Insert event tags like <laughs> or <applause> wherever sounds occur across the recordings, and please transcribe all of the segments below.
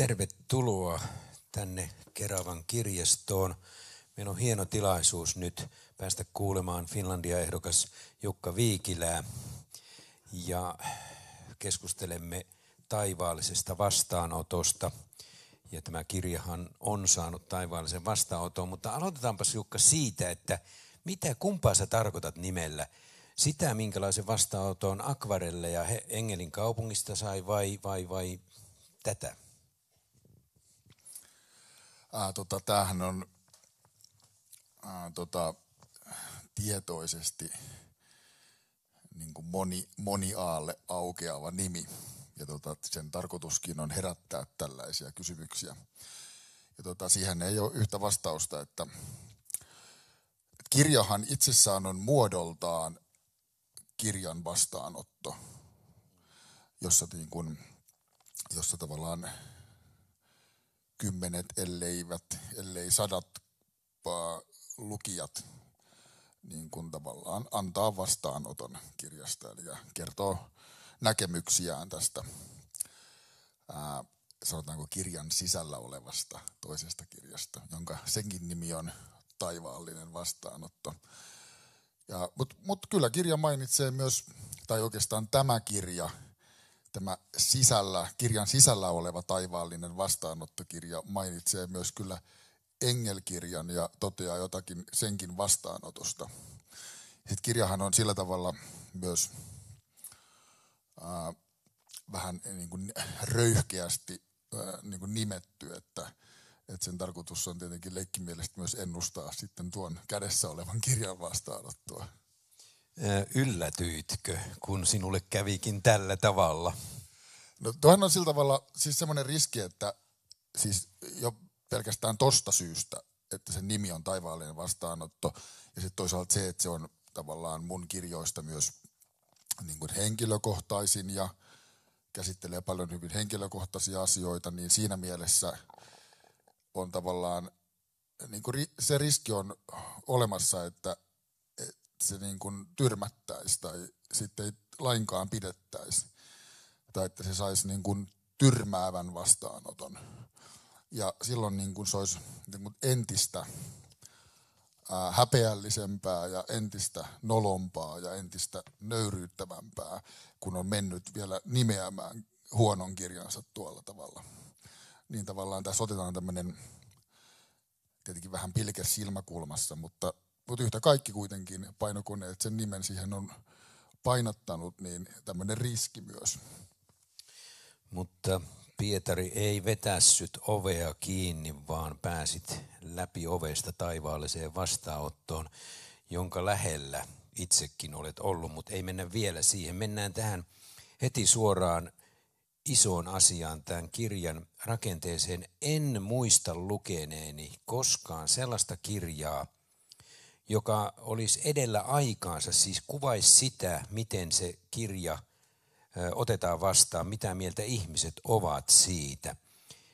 Tervetuloa tänne Keravan kirjastoon. Meillä on hieno tilaisuus nyt päästä kuulemaan Finlandia-ehdokas Jukka Viikilää ja keskustelemme taivaallisesta vastaanotosta. Ja tämä kirjahan on saanut taivaallisen vastaanoton, mutta aloitetaanpas Jukka siitä, että mitä kumpaa sä tarkoitat nimellä? Sitä, minkälaisen vastaanoton Akvarelle ja Engelin kaupungista sai vai, vai, vai tätä? ää, tota, tämähän on ää, tota, tietoisesti niin kuin moni, moniaalle aukeava nimi. Ja tota, sen tarkoituskin on herättää tällaisia kysymyksiä. Ja tota, siihen ei ole yhtä vastausta, että kirjahan itsessään on muodoltaan kirjan vastaanotto, jossa, niin kuin, jossa tavallaan kymmenet, elleivät, ellei sadat lukijat niin kuin tavallaan antaa vastaanoton kirjasta ja kertoo näkemyksiään tästä ää, sanotaanko kirjan sisällä olevasta toisesta kirjasta, jonka senkin nimi on Taivaallinen vastaanotto. Mutta mut kyllä kirja mainitsee myös, tai oikeastaan tämä kirja – tämä sisällä, kirjan sisällä oleva taivaallinen vastaanottokirja mainitsee myös kyllä engelkirjan ja toteaa jotakin senkin vastaanotosta. Sitten kirjahan on sillä tavalla myös ää, vähän niin kuin röyhkeästi ää, niin kuin nimetty, että, että sen tarkoitus on tietenkin leikkimielestä myös ennustaa sitten tuon kädessä olevan kirjan vastaanottoa yllätyitkö, kun sinulle kävikin tällä tavalla? No tuohan on sillä tavalla siis semmoinen riski, että siis jo pelkästään tosta syystä, että sen nimi on taivaallinen vastaanotto ja sitten toisaalta se, että se on tavallaan mun kirjoista myös niin kuin henkilökohtaisin ja käsittelee paljon hyvin henkilökohtaisia asioita, niin siinä mielessä on tavallaan, niin kuin se riski on olemassa, että se niin kuin tyrmättäisi tai sitten ei lainkaan pidettäisi. Tai että se saisi niin kuin tyrmäävän vastaanoton. Ja silloin niin kuin se olisi niin kuin entistä häpeällisempää ja entistä nolompaa ja entistä nöyryyttävämpää, kun on mennyt vielä nimeämään huonon kirjansa tuolla tavalla. Niin tavallaan tässä otetaan tämmöinen tietenkin vähän pilke silmäkulmassa, mutta mutta yhtä kaikki kuitenkin painokoneet, sen nimen siihen on painottanut, niin tämmöinen riski myös. Mutta Pietari ei vetässyt ovea kiinni, vaan pääsit läpi ovesta taivaalliseen vastaanottoon, jonka lähellä itsekin olet ollut, mutta ei mennä vielä siihen. Mennään tähän heti suoraan isoon asiaan, tämän kirjan rakenteeseen. En muista lukeneeni koskaan sellaista kirjaa, joka olisi edellä aikaansa, siis kuvaisi sitä, miten se kirja otetaan vastaan, mitä mieltä ihmiset ovat siitä.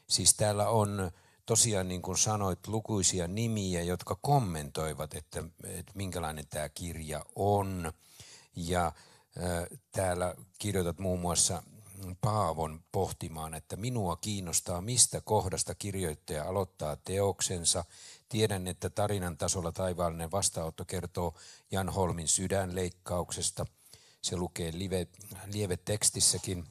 Siis täällä on tosiaan, niin kuin sanoit, lukuisia nimiä, jotka kommentoivat, että, että minkälainen tämä kirja on. Ja täällä kirjoitat muun muassa Paavon pohtimaan, että minua kiinnostaa, mistä kohdasta kirjoittaja aloittaa teoksensa. Tiedän, että tarinan tasolla taivaallinen vastaanotto kertoo Jan Holmin sydänleikkauksesta. Se lukee live, tekstissäkin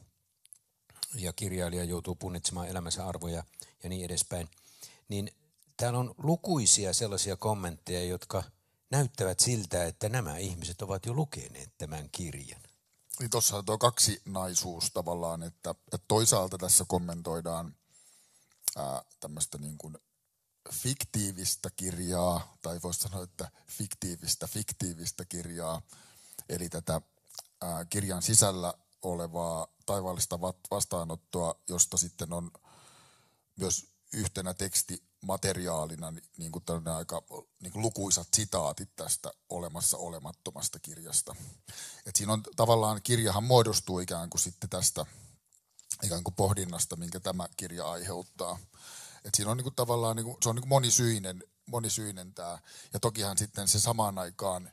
ja kirjailija joutuu punnitsemaan elämänsä arvoja ja niin edespäin. Niin täällä on lukuisia sellaisia kommentteja, jotka näyttävät siltä, että nämä ihmiset ovat jo lukeneet tämän kirjan niin tuossa tuo kaksinaisuus tavallaan, että, että toisaalta tässä kommentoidaan tämmöistä niin kuin fiktiivistä kirjaa, tai voisi sanoa, että fiktiivistä fiktiivistä kirjaa, eli tätä ää, kirjan sisällä olevaa taivaallista vastaanottoa, josta sitten on myös yhtenä teksti materiaalina niin kuin aika niin kuin lukuisat sitaatit tästä olemassa olemattomasta kirjasta. Et siinä on tavallaan, kirjahan muodostuu ikään kuin sitten tästä ikään kuin pohdinnasta, minkä tämä kirja aiheuttaa. Et siinä on niin kuin tavallaan, niin kuin, se on niin kuin monisyinen, monisyinen tämä. Ja tokihan sitten se samaan aikaan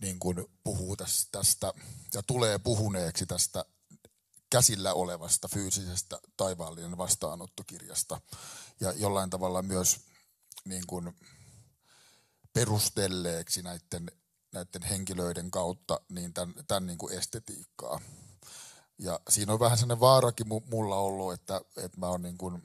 niin kuin puhuu tästä, tästä ja tulee puhuneeksi tästä käsillä olevasta fyysisestä taivaallinen vastaanottokirjasta ja jollain tavalla myös niin kuin perustelleeksi näiden, näiden henkilöiden kautta niin tämän, tämän niin kuin estetiikkaa. Ja siinä on vähän sellainen vaarakin mulla ollut, että, että mä oon niin kuin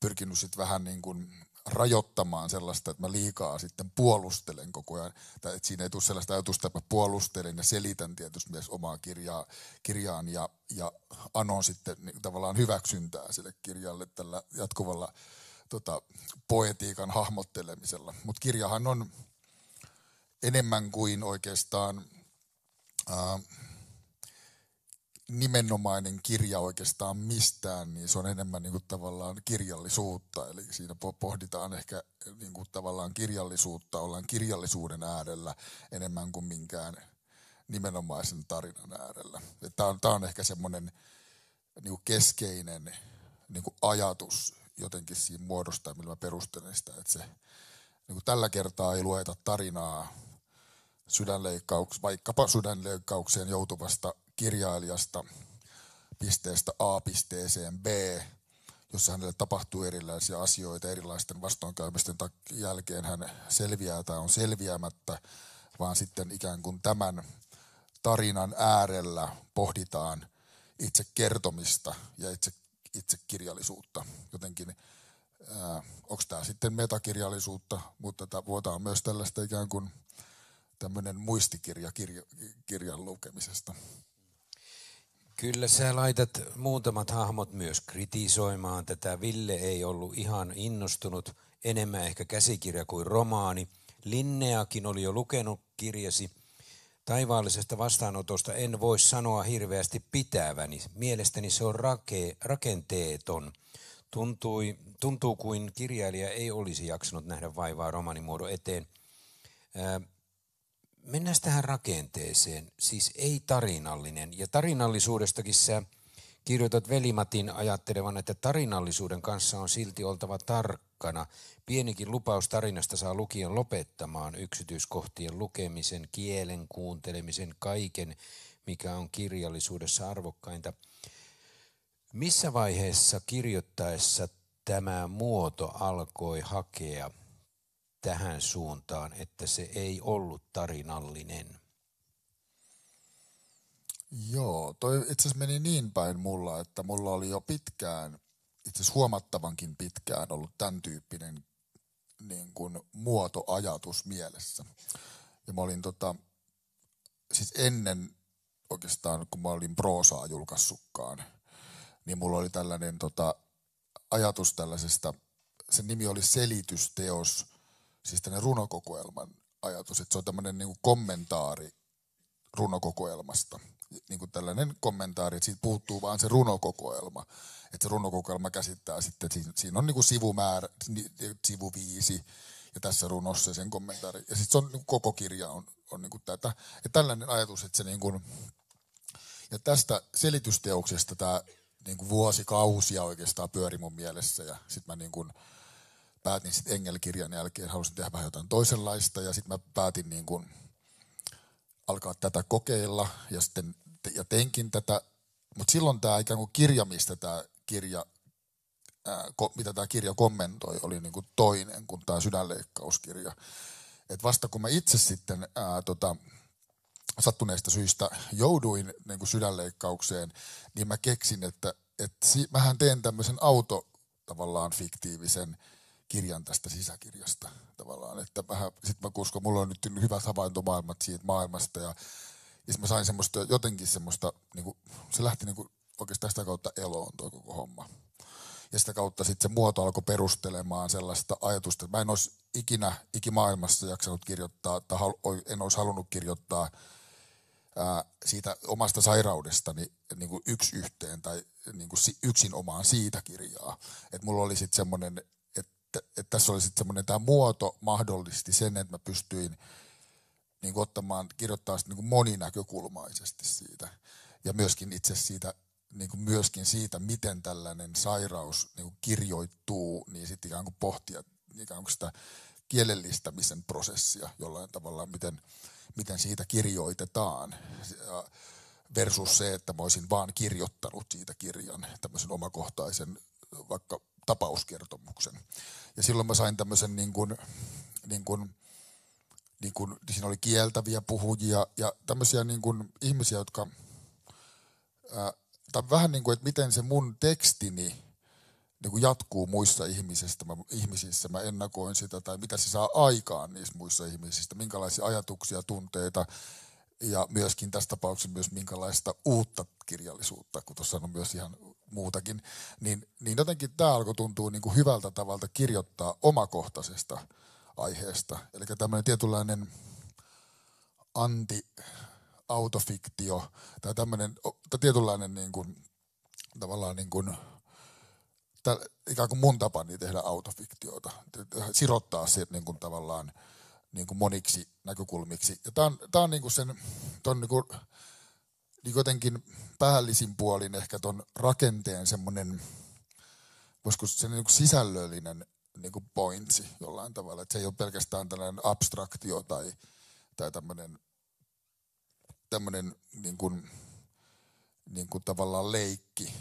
pyrkinyt sit vähän niin kuin rajoittamaan sellaista, että mä liikaa sitten puolustelen koko ajan. Tai että siinä ei tule sellaista ajatusta, että mä puolustelen ja selitän tietysti myös omaa kirjaa, kirjaan ja, ja anon sitten niin, tavallaan hyväksyntää sille kirjalle tällä jatkuvalla tota, poetiikan hahmottelemisella. Mutta kirjahan on enemmän kuin oikeastaan... Äh, nimenomainen kirja oikeastaan mistään, niin se on enemmän niin kuin tavallaan kirjallisuutta. Eli siinä pohditaan ehkä niin kuin tavallaan kirjallisuutta, ollaan kirjallisuuden äärellä enemmän kuin minkään nimenomaisen tarinan äärellä. Tämä on, tämä on ehkä semmoinen niin kuin keskeinen niin kuin ajatus jotenkin siinä muodostaa, millä mä perustelen sitä, että se, niin kuin tällä kertaa ei lueta tarinaa sydänleikkauks, vaikkapa sydänleikkaukseen joutuvasta kirjailijasta pisteestä A pisteeseen B, jossa hänelle tapahtuu erilaisia asioita erilaisten vastoinkäymisten jälkeen hän selviää tai on selviämättä, vaan sitten ikään kuin tämän tarinan äärellä pohditaan itse kertomista ja itse, itse kirjallisuutta. Jotenkin, onko tämä sitten metakirjallisuutta, mutta tämä voidaan myös tällaista ikään kuin tämmöinen muistikirja kirja, kirjan lukemisesta. Kyllä sä laitat muutamat hahmot myös kritisoimaan tätä. Ville ei ollut ihan innostunut, enemmän ehkä käsikirja kuin romaani. Linneakin oli jo lukenut kirjasi. Taivaallisesta vastaanotosta en voi sanoa hirveästi pitäväni. Mielestäni se on rake, rakenteeton. Tuntui, tuntuu kuin kirjailija ei olisi jaksanut nähdä vaivaa romanimuodon eteen. Ää, mennään tähän rakenteeseen, siis ei tarinallinen. Ja tarinallisuudestakin sä kirjoitat Velimatin ajattelevan, että tarinallisuuden kanssa on silti oltava tarkkana. Pienikin lupaus tarinasta saa lukion lopettamaan yksityiskohtien lukemisen, kielen kuuntelemisen, kaiken, mikä on kirjallisuudessa arvokkainta. Missä vaiheessa kirjoittaessa tämä muoto alkoi hakea – tähän suuntaan, että se ei ollut tarinallinen. Joo, toi itse asiassa meni niin päin mulla, että mulla oli jo pitkään, itse asiassa huomattavankin pitkään ollut tämän tyyppinen niin kuin muotoajatus mielessä. Ja mä olin tota, siis ennen oikeastaan, kun mä olin proosaa julkaissutkaan, niin mulla oli tällainen tota, ajatus tällaisesta, sen nimi oli selitysteos siis tämmöinen runokokoelman ajatus, että se on tämmöinen niin kommentaari runokokoelmasta. Niin kuin tällainen kommentaari, että siitä puuttuu vaan se runokokoelma. Että se runokokoelma käsittää sitten, että siinä on niin kuin sivumäärä, sivu viisi, ja tässä runossa sen kommentaari. Ja sitten se on, niin koko kirja on, on niin kuin tätä. Ja tällainen ajatus, että se niin kuin, ja tästä selitysteoksesta tämä niin kuin vuosikausia oikeastaan pyöri mun mielessä. Ja sitten mä niin kuin, päätin sitten Engel-kirjan jälkeen, halusin tehdä vähän jotain toisenlaista ja sitten mä päätin niin kun alkaa tätä kokeilla ja sitten ja teinkin tätä, mutta silloin tämä ikään kuin kirja, mistä tämä kirja, ää, ko, mitä tämä kirja kommentoi, oli niin kuin toinen kuin tämä sydänleikkauskirja. Et vasta kun mä itse sitten ää, tota, sattuneista syistä jouduin niin kuin sydänleikkaukseen, niin mä keksin, että et si- mähän teen tämmöisen auto tavallaan fiktiivisen kirjan tästä sisäkirjasta tavallaan. Että vähän, sit mä kuskon, mulla on nyt havainto maailmat siitä maailmasta ja, ja mä sain semmoista, jotenkin semmoista, niin kuin, se lähti niin kuin, oikeastaan sitä kautta eloon tuo koko homma. Ja sitä kautta sitten se muoto alkoi perustelemaan sellaista ajatusta, että mä en olisi ikinä ikimaailmassa jaksanut kirjoittaa tai hal, en olisi halunnut kirjoittaa ää, siitä omasta sairaudestani niin kuin yksi yhteen tai niin kuin yksin omaan siitä kirjaa. että mulla oli sitten semmoinen että tässä oli sitten semmoinen tämä muoto mahdollisti sen, että mä pystyin niin kuin ottamaan, kirjoittaa niin kuin moninäkökulmaisesti siitä. Ja myöskin itse siitä, niin kuin myöskin siitä, miten tällainen sairaus niin kuin kirjoittuu, niin sitten ikään kuin pohtia ikään kuin sitä kielellistämisen prosessia jollain tavalla, miten, miten siitä kirjoitetaan. Versus se, että mä olisin vaan kirjoittanut siitä kirjan, tämmöisen omakohtaisen vaikka tapauskertomuksen. Ja silloin mä sain tämmöisen niin kuin, niin kuin, niin kuin, siinä oli kieltäviä puhujia ja tämmöisiä niin kuin ihmisiä, jotka, ää, tai vähän niin kuin, että miten se mun tekstini niin kuin jatkuu muissa ihmisistä, mä, ihmisissä, mä ennakoin sitä, tai mitä se saa aikaan niissä muissa ihmisissä, minkälaisia ajatuksia, tunteita, ja myöskin tässä tapauksessa myös minkälaista uutta kirjallisuutta, kun tuossa on myös ihan muutakin, niin, niin jotenkin tämä alkoi tuntua niin kuin hyvältä tavalta kirjoittaa omakohtaisesta aiheesta. Eli tämmöinen tietynlainen anti autofiktio tai tämmöinen tai tietynlainen niin kuin, tavallaan niin kuin, ikään kuin mun tapani niin tehdä autofiktiota, sirottaa se niin kuin tavallaan – niin kuin moniksi näkökulmiksi. Ja tämä on, tämä on niin kuin sen, ton niin kuin, niin jotenkin päällisin puolin ehkä ton rakenteen semmoinen, voisiko se niin sisällöllinen niin kuin pointsi jollain tavalla. Että se ei ole pelkästään tällainen abstraktio tai, tai tämmöinen, tämmöinen niin kuin, niin kuin tavallaan leikki,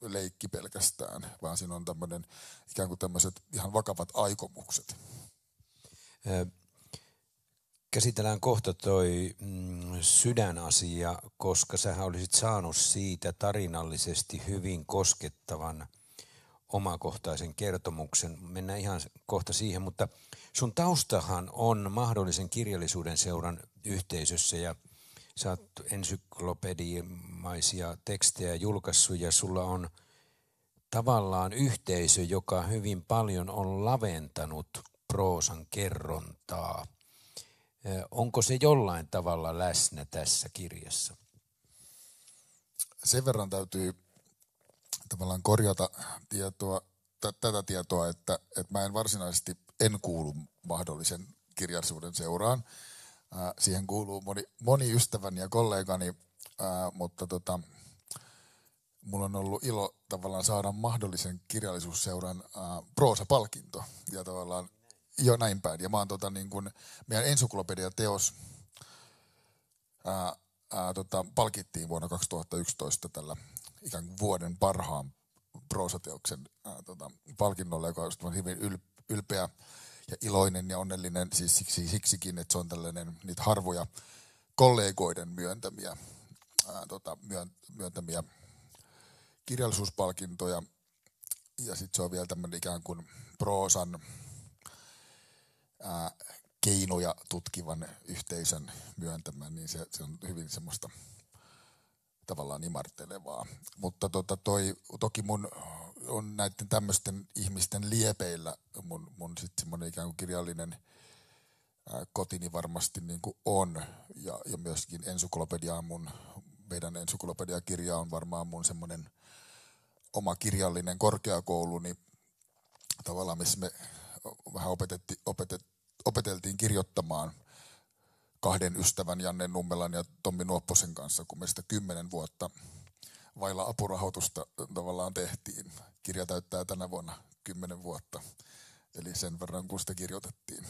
leikki pelkästään, vaan siinä on tämmöinen ikään kuin tämmöiset ihan vakavat aikomukset. Käsitellään kohta toi mm, sydänasia, koska sä olisit saanut siitä tarinallisesti hyvin koskettavan omakohtaisen kertomuksen. Mennään ihan kohta siihen, mutta sun taustahan on mahdollisen kirjallisuuden seuran yhteisössä ja sä oot ensyklopedimaisia tekstejä julkaissut ja sulla on tavallaan yhteisö, joka hyvin paljon on laventanut proosan kerrontaa – Onko se jollain tavalla läsnä tässä kirjassa? Sen verran täytyy tavallaan korjata tietoa, t- tätä tietoa, että, että mä en varsinaisesti en kuulu mahdollisen kirjallisuuden seuraan. Äh, siihen kuuluu moni, moni ystäväni ja kollegani, äh, mutta tota, mulla on ollut ilo tavallaan saada mahdollisen kirjallisuusseuran äh, proosapalkinto. Ja tavallaan Joo, näin päin. Ja mä oon tota, niin kun, meidän ensyklopediateos ää, ää, tota, palkittiin vuonna 2011 tällä ikään kuin vuoden parhaan proosateoksen tota, palkinnolla, joka on hyvin ylpeä ja iloinen ja onnellinen siis siksi, siksikin, että se on tällainen niitä harvoja kollegoiden myöntämiä, ää, tota, myöntämiä kirjallisuuspalkintoja. Ja sitten se on vielä tämmöinen ikään kuin proosan ää, keinoja tutkivan yhteisön myöntämään, niin se, se on hyvin semmoista tavallaan imartelevaa. Mutta tota toi, toki mun on näiden tämmöisten ihmisten liepeillä mun, mun sit semmoinen ikään kuin kirjallinen ää, kotini varmasti niin kuin on. Ja, ja myöskin ensyklopedia mun, meidän ensyklopediakirja on varmaan mun semmoinen oma kirjallinen korkeakouluni tavallaan, missä me vähän opetetti opetet, opeteltiin kirjoittamaan kahden ystävän Janne Nummelan ja Tommi Nuopposen kanssa, kun me sitä kymmenen vuotta vailla apurahoitusta tavallaan tehtiin. Kirja täyttää tänä vuonna kymmenen vuotta, eli sen verran kun sitä kirjoitettiin.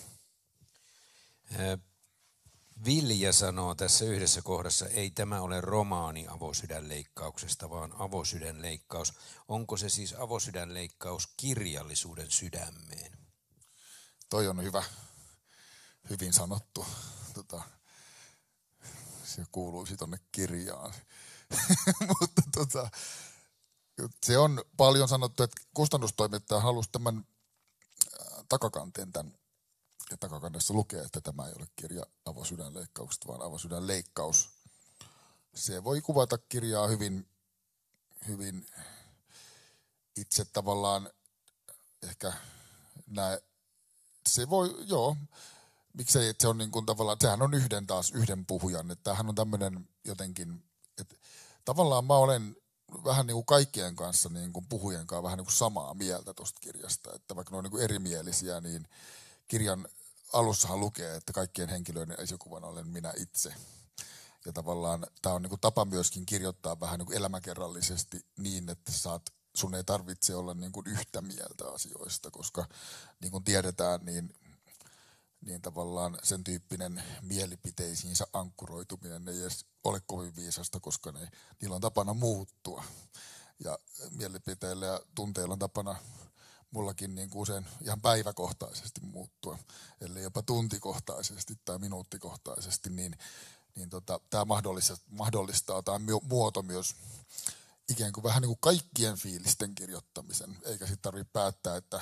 Vilja sanoo tässä yhdessä kohdassa, ei tämä ole romaani avosydänleikkauksesta, vaan avosydänleikkaus. Onko se siis avosydänleikkaus kirjallisuuden sydämeen? Toi on hyvä hyvin sanottu. Tota, se kuuluisi tuonne kirjaan. <laughs> Mutta tota, se on paljon sanottu, että kustannustoimittaja halusi tämän äh, takakanteen tämän, ja takakannessa lukee, että tämä ei ole kirja avosydänleikkauksesta, vaan avosydänleikkaus. Se voi kuvata kirjaa hyvin, hyvin itse tavallaan ehkä näe, se voi, joo, miksei, että se on niin kuin tavallaan, sehän on yhden taas, yhden puhujan, että tämähän on tämmöinen jotenkin, että tavallaan mä olen vähän niin kuin kaikkien kanssa niin kuin puhujen kanssa vähän niin kuin samaa mieltä tuosta kirjasta, että vaikka ne on niin kuin erimielisiä, niin kirjan alussahan lukee, että kaikkien henkilöiden esikuvan olen minä itse. Ja tavallaan tämä on niin kuin tapa myöskin kirjoittaa vähän niin kuin elämäkerrallisesti niin, että saat sun ei tarvitse olla niin kuin yhtä mieltä asioista, koska niin kuin tiedetään, niin niin tavallaan sen tyyppinen mielipiteisiinsä ankkuroituminen ei edes ole kovin viisasta, koska ne, niillä on tapana muuttua. Ja mielipiteillä ja tunteilla on tapana mullakin niin kuin usein ihan päiväkohtaisesti muuttua, eli jopa tuntikohtaisesti tai minuuttikohtaisesti, niin, niin tota, tämä mahdollistaa, mahdollistaa tämä muoto myös ikään kuin vähän niin kuin kaikkien fiilisten kirjoittamisen, eikä sitten tarvitse päättää, että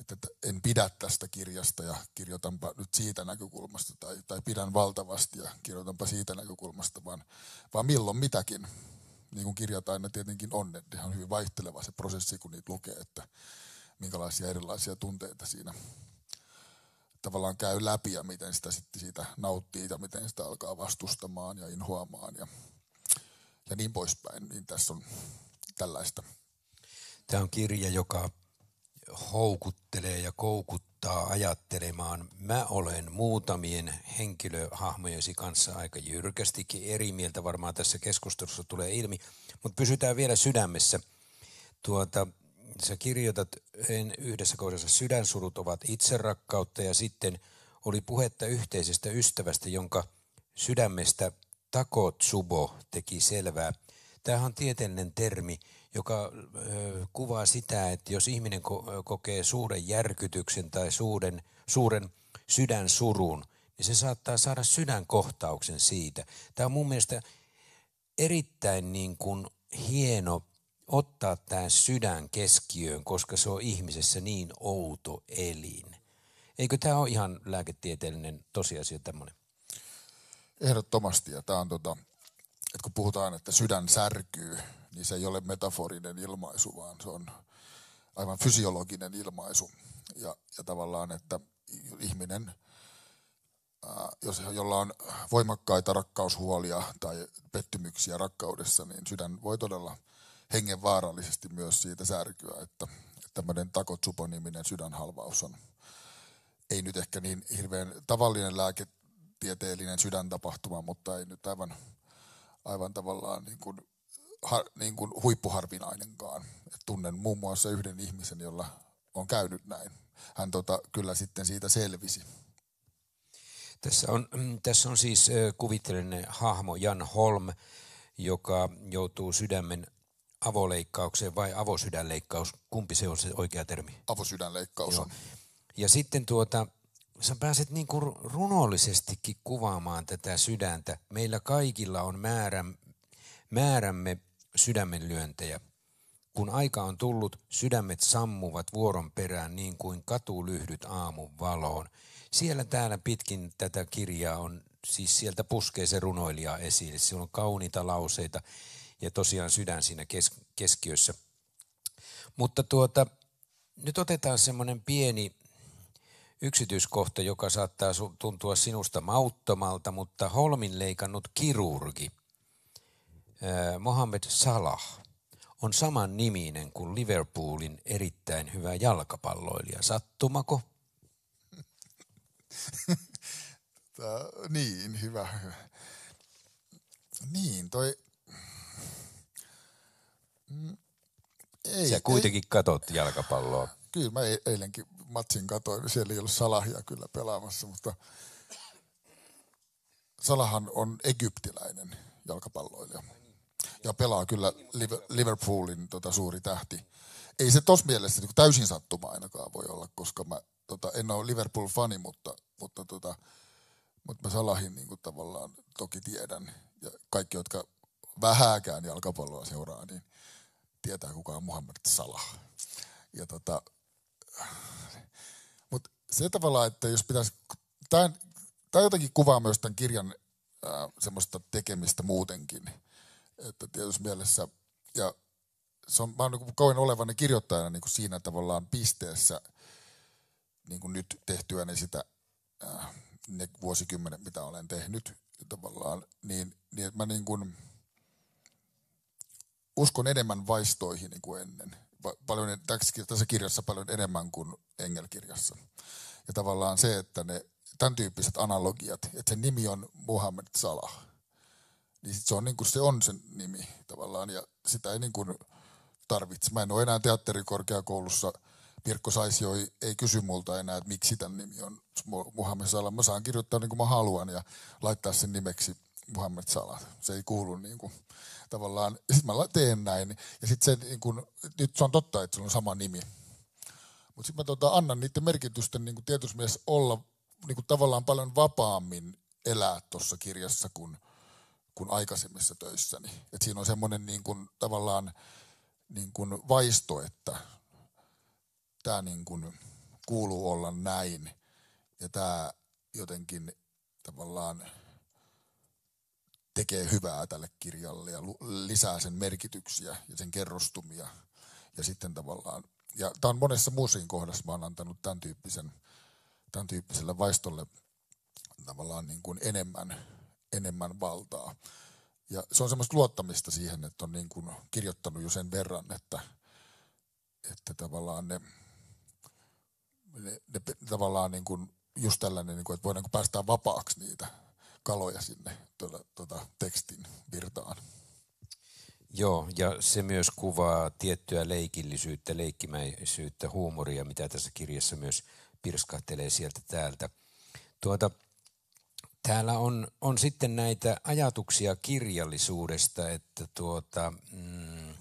että en pidä tästä kirjasta ja kirjoitanpa nyt siitä näkökulmasta tai, tai pidän valtavasti ja kirjoitanpa siitä näkökulmasta, vaan, vaan milloin mitäkin. Niin kuin kirjat aina tietenkin on, että on hyvin vaihteleva se prosessi, kun niitä lukee, että minkälaisia erilaisia tunteita siinä tavallaan käy läpi ja miten sitä sitten siitä nauttii ja miten sitä alkaa vastustamaan ja inhoamaan ja, ja niin poispäin. Niin tässä on tällaista. Tämä on kirja, joka houkuttelee ja koukuttaa ajattelemaan. Mä olen muutamien henkilöhahmojesi kanssa aika jyrkästikin eri mieltä, varmaan tässä keskustelussa tulee ilmi, mutta pysytään vielä sydämessä. Tuota, sä kirjoitat yhdessä kohdassa, sydänsurut ovat itserakkautta ja sitten oli puhetta yhteisestä ystävästä, jonka sydämestä takotsubo teki selvää. Tämähän on tieteellinen termi, joka kuvaa sitä, että jos ihminen kokee suuren järkytyksen tai suuren, suuren sydän surun, niin se saattaa saada sydänkohtauksen siitä. Tämä on mun mielestä erittäin niin kuin hieno ottaa tämän sydän keskiöön, koska se on ihmisessä niin outo elin. Eikö tämä ole ihan lääketieteellinen tosiasia tämmöinen? Ehdottomasti, ja tämä on tota, että kun puhutaan, että sydän särkyy, niin se ei ole metaforinen ilmaisu, vaan se on aivan fysiologinen ilmaisu. Ja, ja tavallaan, että ihminen, jos jolla on voimakkaita rakkaushuolia tai pettymyksiä rakkaudessa, niin sydän voi todella hengenvaarallisesti myös siitä särkyä, että, että tämmöinen takotsuponiminen sydänhalvaus on ei nyt ehkä niin hirveän tavallinen lääketieteellinen sydäntapahtuma, mutta ei nyt aivan, aivan tavallaan niin kuin har, niin kuin huippuharvinainenkaan. Et tunnen muun muassa yhden ihmisen, jolla on käynyt näin. Hän tota, kyllä sitten siitä selvisi. Tässä on, mm, tässä on siis kuvitteellinen hahmo Jan Holm, joka joutuu sydämen avoleikkaukseen vai avosydänleikkaus, kumpi se on se oikea termi? Avosydänleikkaus Joo. on. Ja sitten tuota, sä pääset niin kuin runollisestikin kuvaamaan tätä sydäntä. Meillä kaikilla on määrä, määrämme sydämenlyöntejä. Kun aika on tullut, sydämet sammuvat vuoron perään niin kuin lyhdyt aamun valoon. Siellä täällä pitkin tätä kirjaa on, siis sieltä puskee se runoilija esille. Siellä on kauniita lauseita ja tosiaan sydän siinä kes- keskiössä. Mutta tuota, nyt otetaan semmoinen pieni yksityiskohta, joka saattaa tuntua sinusta mauttomalta, mutta Holmin leikannut kirurgi – Äh, Mohamed Salah on saman niminen kuin Liverpoolin erittäin hyvä jalkapalloilija. Sattumako? <laughs> Tää, niin, hyvä, hyvä. Niin, toi... Mm, ei, Sä kuitenkin ei. katot jalkapalloa. Kyllä mä e- eilenkin matsin katoin, siellä ei ollut Salahia kyllä pelaamassa, mutta Salahan on egyptiläinen jalkapalloilija ja pelaa kyllä Liverpoolin tota, suuri tähti. Ei se tos mielessä niin täysin sattuma ainakaan voi olla, koska mä tota, en ole Liverpool-fani, mutta, mutta, tota, mutta mä Salahin niin kuin, tavallaan toki tiedän. Ja kaikki, jotka vähääkään jalkapalloa seuraa, niin tietää kuka on Muhammad Salah. Ja tota, mutta se tavallaan, että jos pitäisi, tämä jotenkin kuvaa myös tämän kirjan ää, semmoista tekemistä muutenkin – että tietysti mielessä, ja se on, mä oon niin koen olevan kirjoittajana niin kuin siinä tavallaan pisteessä, niin kuin nyt tehtyä niin sitä äh, ne vuosikymmenet, mitä olen tehnyt tavallaan, niin, niin mä niin kuin uskon enemmän vaistoihin niin kuin ennen. Paljon, tässä kirjassa paljon enemmän kuin Engel-kirjassa. Ja tavallaan se, että ne tämän tyyppiset analogiat, että se nimi on Muhammed Salah – niin sit se on niin kuin se on sen nimi tavallaan ja sitä ei niin kuin tarvitse. Mä en ole enää teatterikorkeakoulussa. Pirkko Saisio ei, ei kysy multa enää, että miksi tämän nimi on Muhammed Salah. Mä saan kirjoittaa niin kuin mä haluan ja laittaa sen nimeksi Muhammed Salah. Se ei kuulu niin kuin, tavallaan. Sitten mä teen näin. Ja sitten se, niin kuin, nyt se on totta, että se on sama nimi. Mutta sitten mä tota, annan niiden merkitysten niin kuin tietysti olla niin kuin, tavallaan paljon vapaammin elää tuossa kirjassa kuin – kuin aikaisemmissa töissäni. Et siinä on semmoinen niin kuin, tavallaan niin kuin vaisto, että tämä niin kuin kuuluu olla näin ja tämä jotenkin tavallaan tekee hyvää tälle kirjalle ja lisää sen merkityksiä ja sen kerrostumia. Ja sitten tavallaan, ja tämä on monessa muussakin kohdassa, mä oon antanut tämän, tyyppisen, tämän tyyppiselle vaistolle tavallaan niin kuin enemmän enemmän valtaa. Ja se on semmoista luottamista siihen, että on niin kuin kirjoittanut jo sen verran, että, että tavallaan ne, ne, ne tavallaan niin kuin just tällainen, niin kuin, että voidaanko päästää vapaaksi niitä kaloja sinne tuota, tuota, tekstin virtaan. Joo, ja se myös kuvaa tiettyä leikillisyyttä, leikkimäisyyttä, huumoria, mitä tässä kirjassa myös pirskahtelee sieltä täältä. Tuota, Täällä on, on sitten näitä ajatuksia kirjallisuudesta, että, tuota, mm,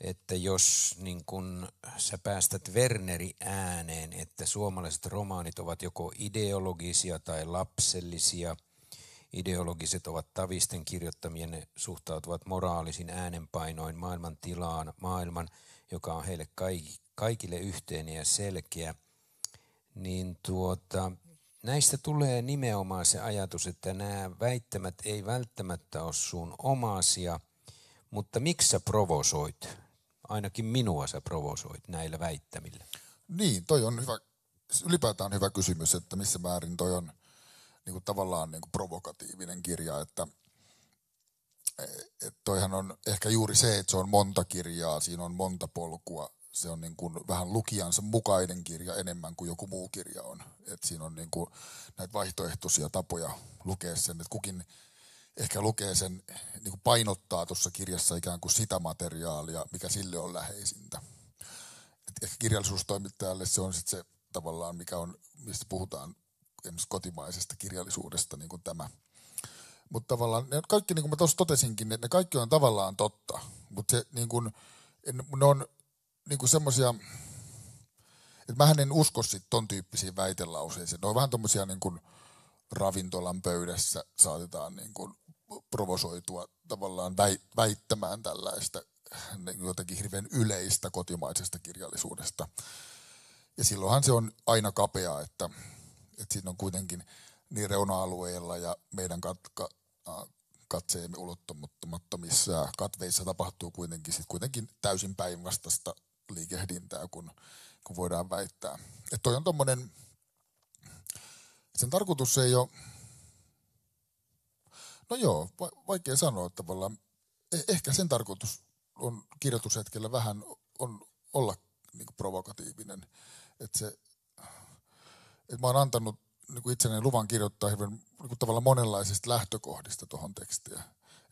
että jos niin kun sä päästät Werneri ääneen, että suomalaiset romaanit ovat joko ideologisia tai lapsellisia, ideologiset ovat tavisten kirjoittamien ne suhtautuvat moraalisin äänenpainoin maailman tilaan, maailman, joka on heille kaikille yhteinen ja selkeä, niin tuota, Näistä tulee nimenomaan se ajatus, että nämä väittämät ei välttämättä ole sun omaasia, mutta miksi sä provosoit? Ainakin minua sä provosoit näillä väittämillä. Niin, toi on hyvä, ylipäätään hyvä kysymys, että missä määrin toi on niin kuin tavallaan niin kuin provokatiivinen kirja, että e, et toihan on ehkä juuri se, että se on monta kirjaa, siinä on monta polkua, se on niin kuin vähän lukijansa mukainen kirja enemmän kuin joku muu kirja on. Et siinä on niin kuin näitä vaihtoehtoisia tapoja lukea sen, että kukin ehkä lukee sen, niin kuin painottaa tuossa kirjassa ikään kuin sitä materiaalia, mikä sille on läheisintä. Et ehkä kirjallisuustoimittajalle se on sitten se tavallaan, mikä on, mistä puhutaan esimerkiksi kotimaisesta kirjallisuudesta, niin kuin tämä. Mutta tavallaan ne kaikki, niin kuin mä tuossa totesinkin, että ne kaikki on tavallaan totta, mutta se niin kuin, ne on niinku semmoisia, että mähän en usko sitten ton tyyppisiin väitelauseisiin. Ne on vähän tommosia niin kuin ravintolan pöydässä saatetaan niin kuin provosoitua tavallaan väittämään tällaista niinku jotenkin hirveän yleistä kotimaisesta kirjallisuudesta. Ja silloinhan se on aina kapea, että, että siinä on kuitenkin niin reuna-alueilla ja meidän katka, katseemme ulottumattomissa katveissa tapahtuu kuitenkin, sit kuitenkin täysin päinvastasta liikehdintää kun kun voidaan väittää. Että toi on tommonen, sen tarkoitus ei ole, no joo, vaikea sanoa tavallaan. Eh- ehkä sen tarkoitus on kirjoitushetkellä vähän on olla niin kuin provokatiivinen. Että se, että mä oon antanut niin kuin itselleni luvan kirjoittaa hirveän niin kuin tavallaan monenlaisista lähtökohdista tuohon tekstiä.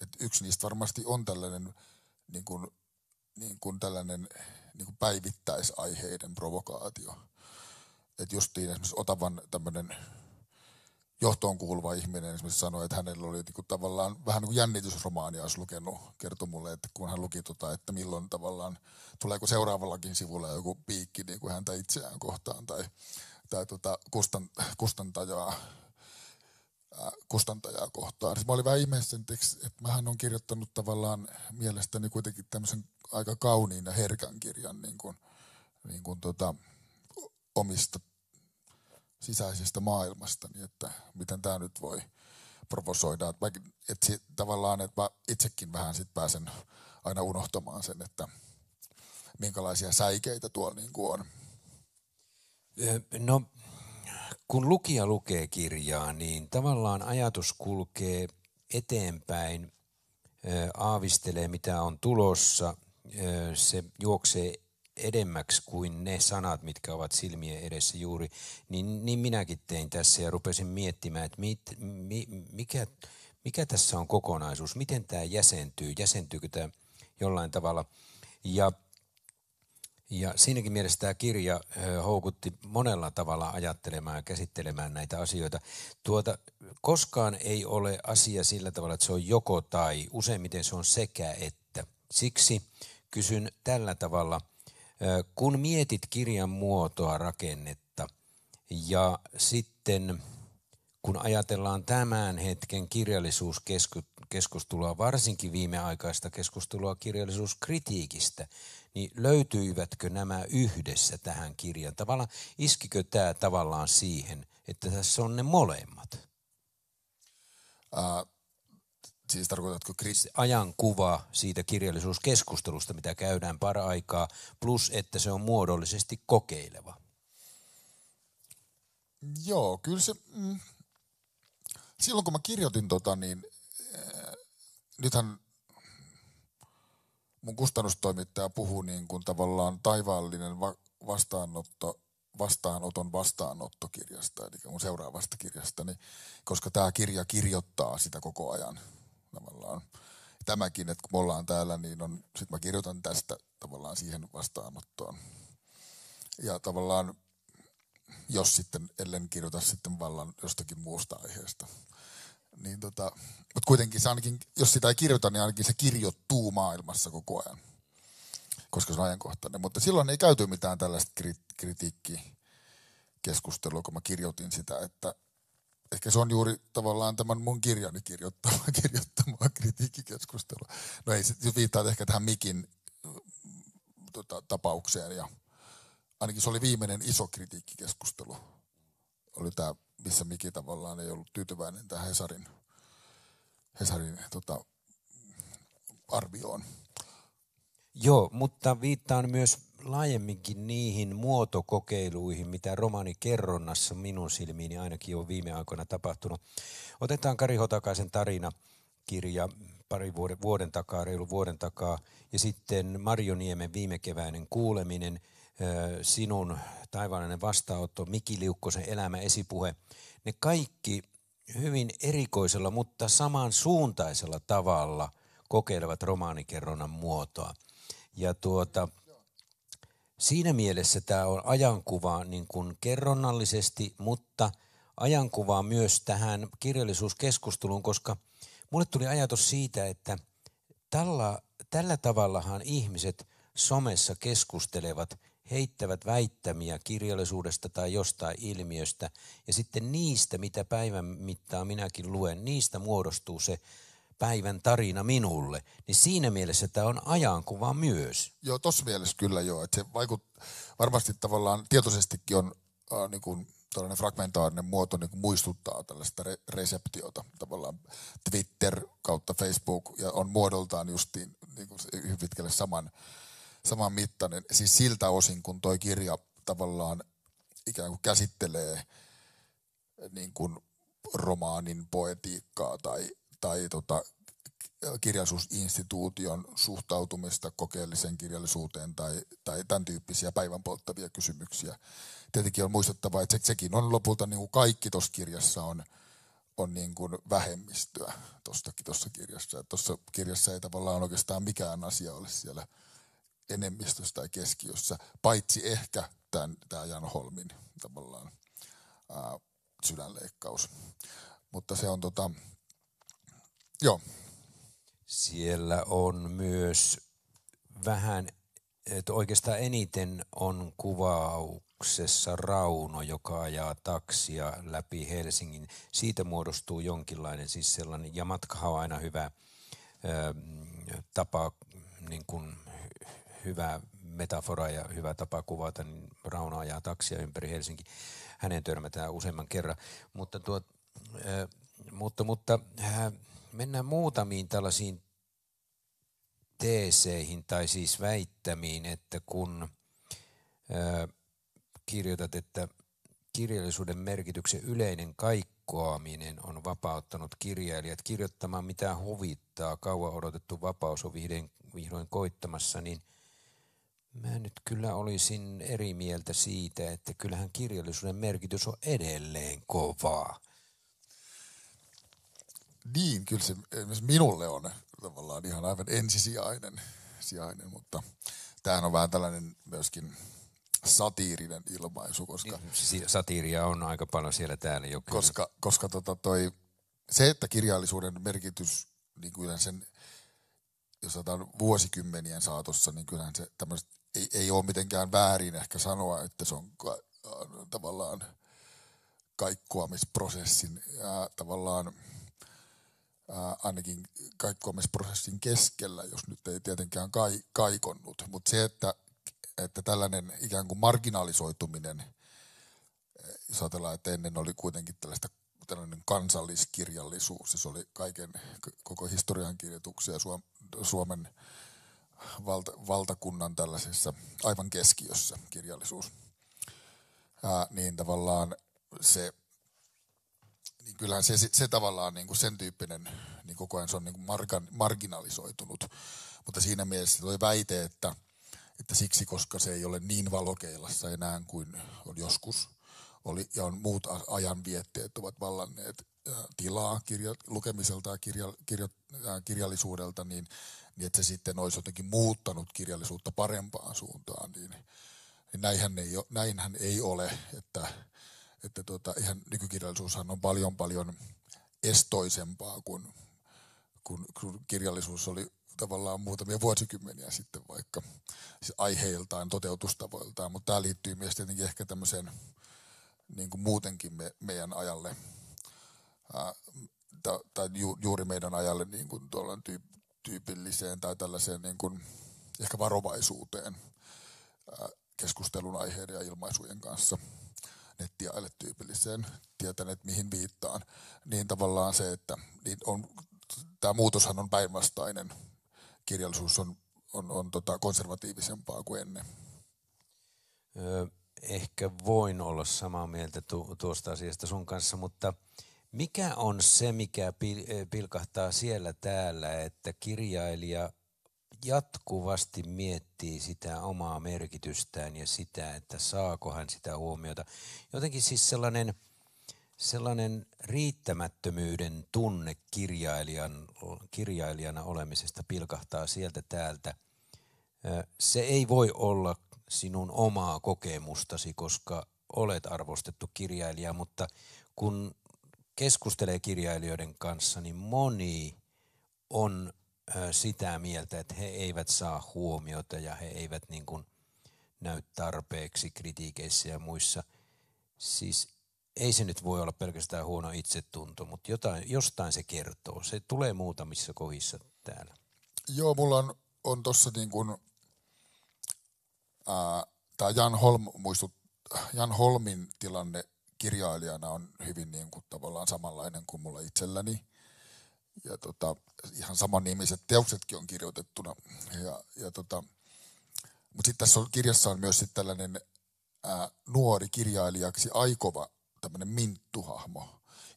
Et yksi niistä varmasti on tällainen, niin kuin, niin kuin tällainen niin kuin päivittäisaiheiden provokaatio. Että justiin esimerkiksi Otavan tämmöinen johtoon kuuluva ihminen esimerkiksi sanoi, että hänellä oli niin kuin tavallaan vähän niin kuin jännitysromaania olisi lukenut, kertoi mulle, että kun hän luki tota, että milloin tavallaan, tuleeko seuraavallakin sivulla joku piikki niin kuin häntä itseään kohtaan tai, tai tota, kustan, kustantajaa kustantajaa kohtaan. Siis mä olin vähän ihmeessä, että mähän on kirjoittanut tavallaan mielestäni kuitenkin tämmöisen aika kauniin ja herkän kirjan niin kuin, niin kuin tota, omista sisäisestä maailmasta, niin että miten tämä nyt voi provosoida. Että, mä, että sit, tavallaan, että mä itsekin vähän sit pääsen aina unohtamaan sen, että minkälaisia säikeitä tuolla niin kuin on. No kun lukija lukee kirjaa, niin tavallaan ajatus kulkee eteenpäin, aavistelee mitä on tulossa, se juoksee edemmäksi kuin ne sanat, mitkä ovat silmien edessä juuri, niin, niin minäkin tein tässä ja rupesin miettimään, että mit, mi, mikä, mikä tässä on kokonaisuus, miten tämä jäsentyy, jäsentyykö tämä jollain tavalla. Ja ja siinäkin mielessä tämä kirja houkutti monella tavalla ajattelemaan ja käsittelemään näitä asioita. Tuota, koskaan ei ole asia sillä tavalla, että se on joko tai. Useimmiten se on sekä että. Siksi kysyn tällä tavalla, kun mietit kirjan muotoa, rakennetta ja sitten kun ajatellaan tämän hetken kirjallisuuskeskustelua, varsinkin viimeaikaista keskustelua kirjallisuuskritiikistä – niin löytyivätkö nämä yhdessä tähän kirjaan? Tavallaan iskikö tämä tavallaan siihen, että tässä on ne molemmat? Uh, siis tarkoitatko Ajan kuva siitä kirjallisuuskeskustelusta, mitä käydään aikaa, plus että se on muodollisesti kokeileva. Joo, kyllä se... Mm, silloin kun mä kirjoitin tota, niin äh, nythän mun kustannustoimittaja puhuu niin kuin tavallaan taivaallinen va- vastaanotto, vastaanoton vastaanottokirjasta, eli mun seuraavasta kirjasta, niin, koska tämä kirja kirjoittaa sitä koko ajan tavallaan. Tämäkin, että kun me ollaan täällä, niin on, sit mä kirjoitan tästä tavallaan siihen vastaanottoon. Ja tavallaan, jos sitten, ellen kirjoita sitten vallan jostakin muusta aiheesta. Niin tota, mutta kuitenkin se ainakin, jos sitä ei kirjoita, niin ainakin se kirjoittuu maailmassa koko ajan, koska se on ajankohtainen. Mutta silloin ei käyty mitään tällaista kritiikkikeskustelua, kun mä kirjoitin sitä, että ehkä se on juuri tavallaan tämän mun kirjani kirjoittamaa, <laughs> kirjoittamaa kritiikkikeskustelua. No ei, se viittaa ehkä tähän Mikin tota, tapaukseen ja ainakin se oli viimeinen iso kritiikkikeskustelu. Oli tämä missä Miki tavallaan ei ollut tyytyväinen tähän Hesarin, Hesarin tota, arvioon. Joo, mutta viittaan myös laajemminkin niihin muotokokeiluihin, mitä romaanikerronnassa minun silmiini ainakin on viime aikoina tapahtunut. Otetaan Kari Hotakaisen tarina kirja pari vuoden, vuoden takaa, reilu vuoden takaa, ja sitten Marjoniemen viime keväinen kuuleminen – sinun taivaallinen vastaanotto, Miki Liukkosen elämä esipuhe, ne kaikki hyvin erikoisella, mutta samansuuntaisella tavalla kokeilevat romaanikerronnan muotoa. Ja tuota, siinä mielessä tämä on ajankuva niin kuin kerronnallisesti, mutta ajankuvaa myös tähän kirjallisuuskeskusteluun, koska mulle tuli ajatus siitä, että tällä, tällä tavallahan ihmiset somessa keskustelevat – heittävät väittämiä kirjallisuudesta tai jostain ilmiöstä, ja sitten niistä, mitä päivän mittaan minäkin luen, niistä muodostuu se päivän tarina minulle. Niin siinä mielessä tämä on ajankuva myös. Joo, tuossa mielessä kyllä joo. Että se vaikut, varmasti tavallaan tietoisestikin on äh, niin kuin tällainen fragmentaarinen muoto niin muistuttaa tällaista re- reseptiota. Tavallaan Twitter kautta Facebook ja on muodoltaan justiin niin kuin hyvin pitkälle saman saman mittainen. Siis siltä osin, kun toi kirja tavallaan ikään kuin käsittelee niin kuin romaanin poetiikkaa tai, tai tota, kirjallisuusinstituution suhtautumista kokeelliseen kirjallisuuteen tai, tai tämän tyyppisiä päivän polttavia kysymyksiä. Tietenkin on muistettava, että se, sekin on lopulta niin kuin kaikki tuossa kirjassa on, on niin kuin vähemmistöä tuossa kirjassa. Tuossa kirjassa ei tavallaan oikeastaan mikään asia ole siellä – enemmistössä tai keskiössä, paitsi ehkä tämän, tämä Jan Holmin tavallaan ää, sydänleikkaus. Mutta se on tota, joo. Siellä on myös vähän, että oikeastaan eniten on kuvauksessa Rauno, joka ajaa taksia läpi Helsingin. Siitä muodostuu jonkinlainen siis sellainen, ja matkahan on aina hyvä ää, tapa niin kuin hyvä metafora ja hyvä tapa kuvata, niin Rauno ajaa taksia ympäri Helsinki. Hänen törmätään useamman kerran. Mutta, tuo, äh, mutta, mutta äh, mennään muutamiin tällaisiin teeseihin tai siis väittämiin, että kun äh, kirjoitat, että kirjallisuuden merkityksen yleinen kaikkoaminen on vapauttanut kirjailijat kirjoittamaan mitä huvittaa, kauan odotettu vapaus on vihdoin, vihdoin koittamassa, niin – Mä nyt kyllä olisin eri mieltä siitä, että kyllähän kirjallisuuden merkitys on edelleen kovaa. Niin, kyllä se minulle on tavallaan ihan aivan ensisijainen, sijainen, mutta tämähän on vähän tällainen myöskin satiirinen ilmaisu, koska... Niin, satiiria on aika paljon siellä täällä jo. Koska, koska tota toi, se, että kirjallisuuden merkitys, niin kyllä sen, jos otetaan vuosikymmenien saatossa, niin kyllähän se tämmöiset ei, ei ole mitenkään väärin ehkä sanoa, että se on äh, tavallaan kaikkoamisprosessin ää, äh, tavallaan ää, äh, ainakin kaikkoamisprosessin keskellä, jos nyt ei tietenkään kai, kaikonnut. Mutta se, että, että tällainen ikään kuin marginalisoituminen, jos ajatellaan, että ennen oli kuitenkin tällaista tällainen kansalliskirjallisuus, se siis oli kaiken, koko historiankirjoituksia Suomen valta, valtakunnan tällaisessa aivan keskiössä kirjallisuus, ää, niin tavallaan se, niin kyllähän se, se, tavallaan niin kuin sen tyyppinen, niin koko ajan se on niin kuin margan, marginalisoitunut, mutta siinä mielessä tuo väite, että, että siksi, koska se ei ole niin valokeilassa enää kuin on joskus, oli, ja on muut ajanvietteet ovat vallanneet tilaa kirjo, lukemiselta ja kirja, äh, kirjallisuudelta, niin, niin että se sitten olisi jotenkin muuttanut kirjallisuutta parempaan suuntaan, niin, niin näinhän, ei ole, näinhän ei ole, että, että tuota, ihan nykykirjallisuushan on paljon paljon estoisempaa kuin kun, kun kirjallisuus oli tavallaan muutamia vuosikymmeniä sitten vaikka siis aiheiltaan, toteutustavoiltaan, mutta tämä liittyy myös tietenkin ehkä tämmöiseen niin kuin muutenkin me, meidän ajalle tai ju, juuri meidän ajalle niin kuin tyyp, tyypilliseen tai tällaiseen niin kuin ehkä varovaisuuteen ää, keskustelun aiheiden ja ilmaisujen kanssa nettiaille tyypilliseen, että mihin viittaan, niin tavallaan se, että niin on, tämä muutoshan on päinvastainen. Kirjallisuus on, on, on tota konservatiivisempaa kuin ennen. ehkä voin olla samaa mieltä tu- tuosta asiasta sun kanssa, mutta äh, mikä on se, mikä eh, pilkahtaa siellä täällä, että kirjailija jatkuvasti miettii sitä omaa merkitystään ja sitä, että saako hän sitä huomiota. Jotenkin siis sellainen, sellainen riittämättömyyden tunne kirjailijan, kirjailijana olemisesta pilkahtaa sieltä täältä. Se ei voi olla sinun omaa kokemustasi, koska olet arvostettu kirjailija, mutta kun keskustelee kirjailijoiden kanssa, niin moni on sitä mieltä, että he eivät saa huomiota ja he eivät niin kuin näy tarpeeksi kritiikeissä ja muissa. Siis ei se nyt voi olla pelkästään huono itsetunto, mutta jotain, jostain se kertoo. Se tulee muutamissa kohdissa täällä. Joo, mulla on, on tuossa niin kuin, tämä Jan, Holm muistut, Jan Holmin tilanne kirjailijana on hyvin niin kuin tavallaan samanlainen kuin mulla itselläni. Ja tota, ihan saman nimiset teoksetkin on kirjoitettuna. Ja, ja tota, mutta sitten tässä on, kirjassa on myös sit tällainen ää, nuori kirjailijaksi aikova tämmöinen minttuhahmo.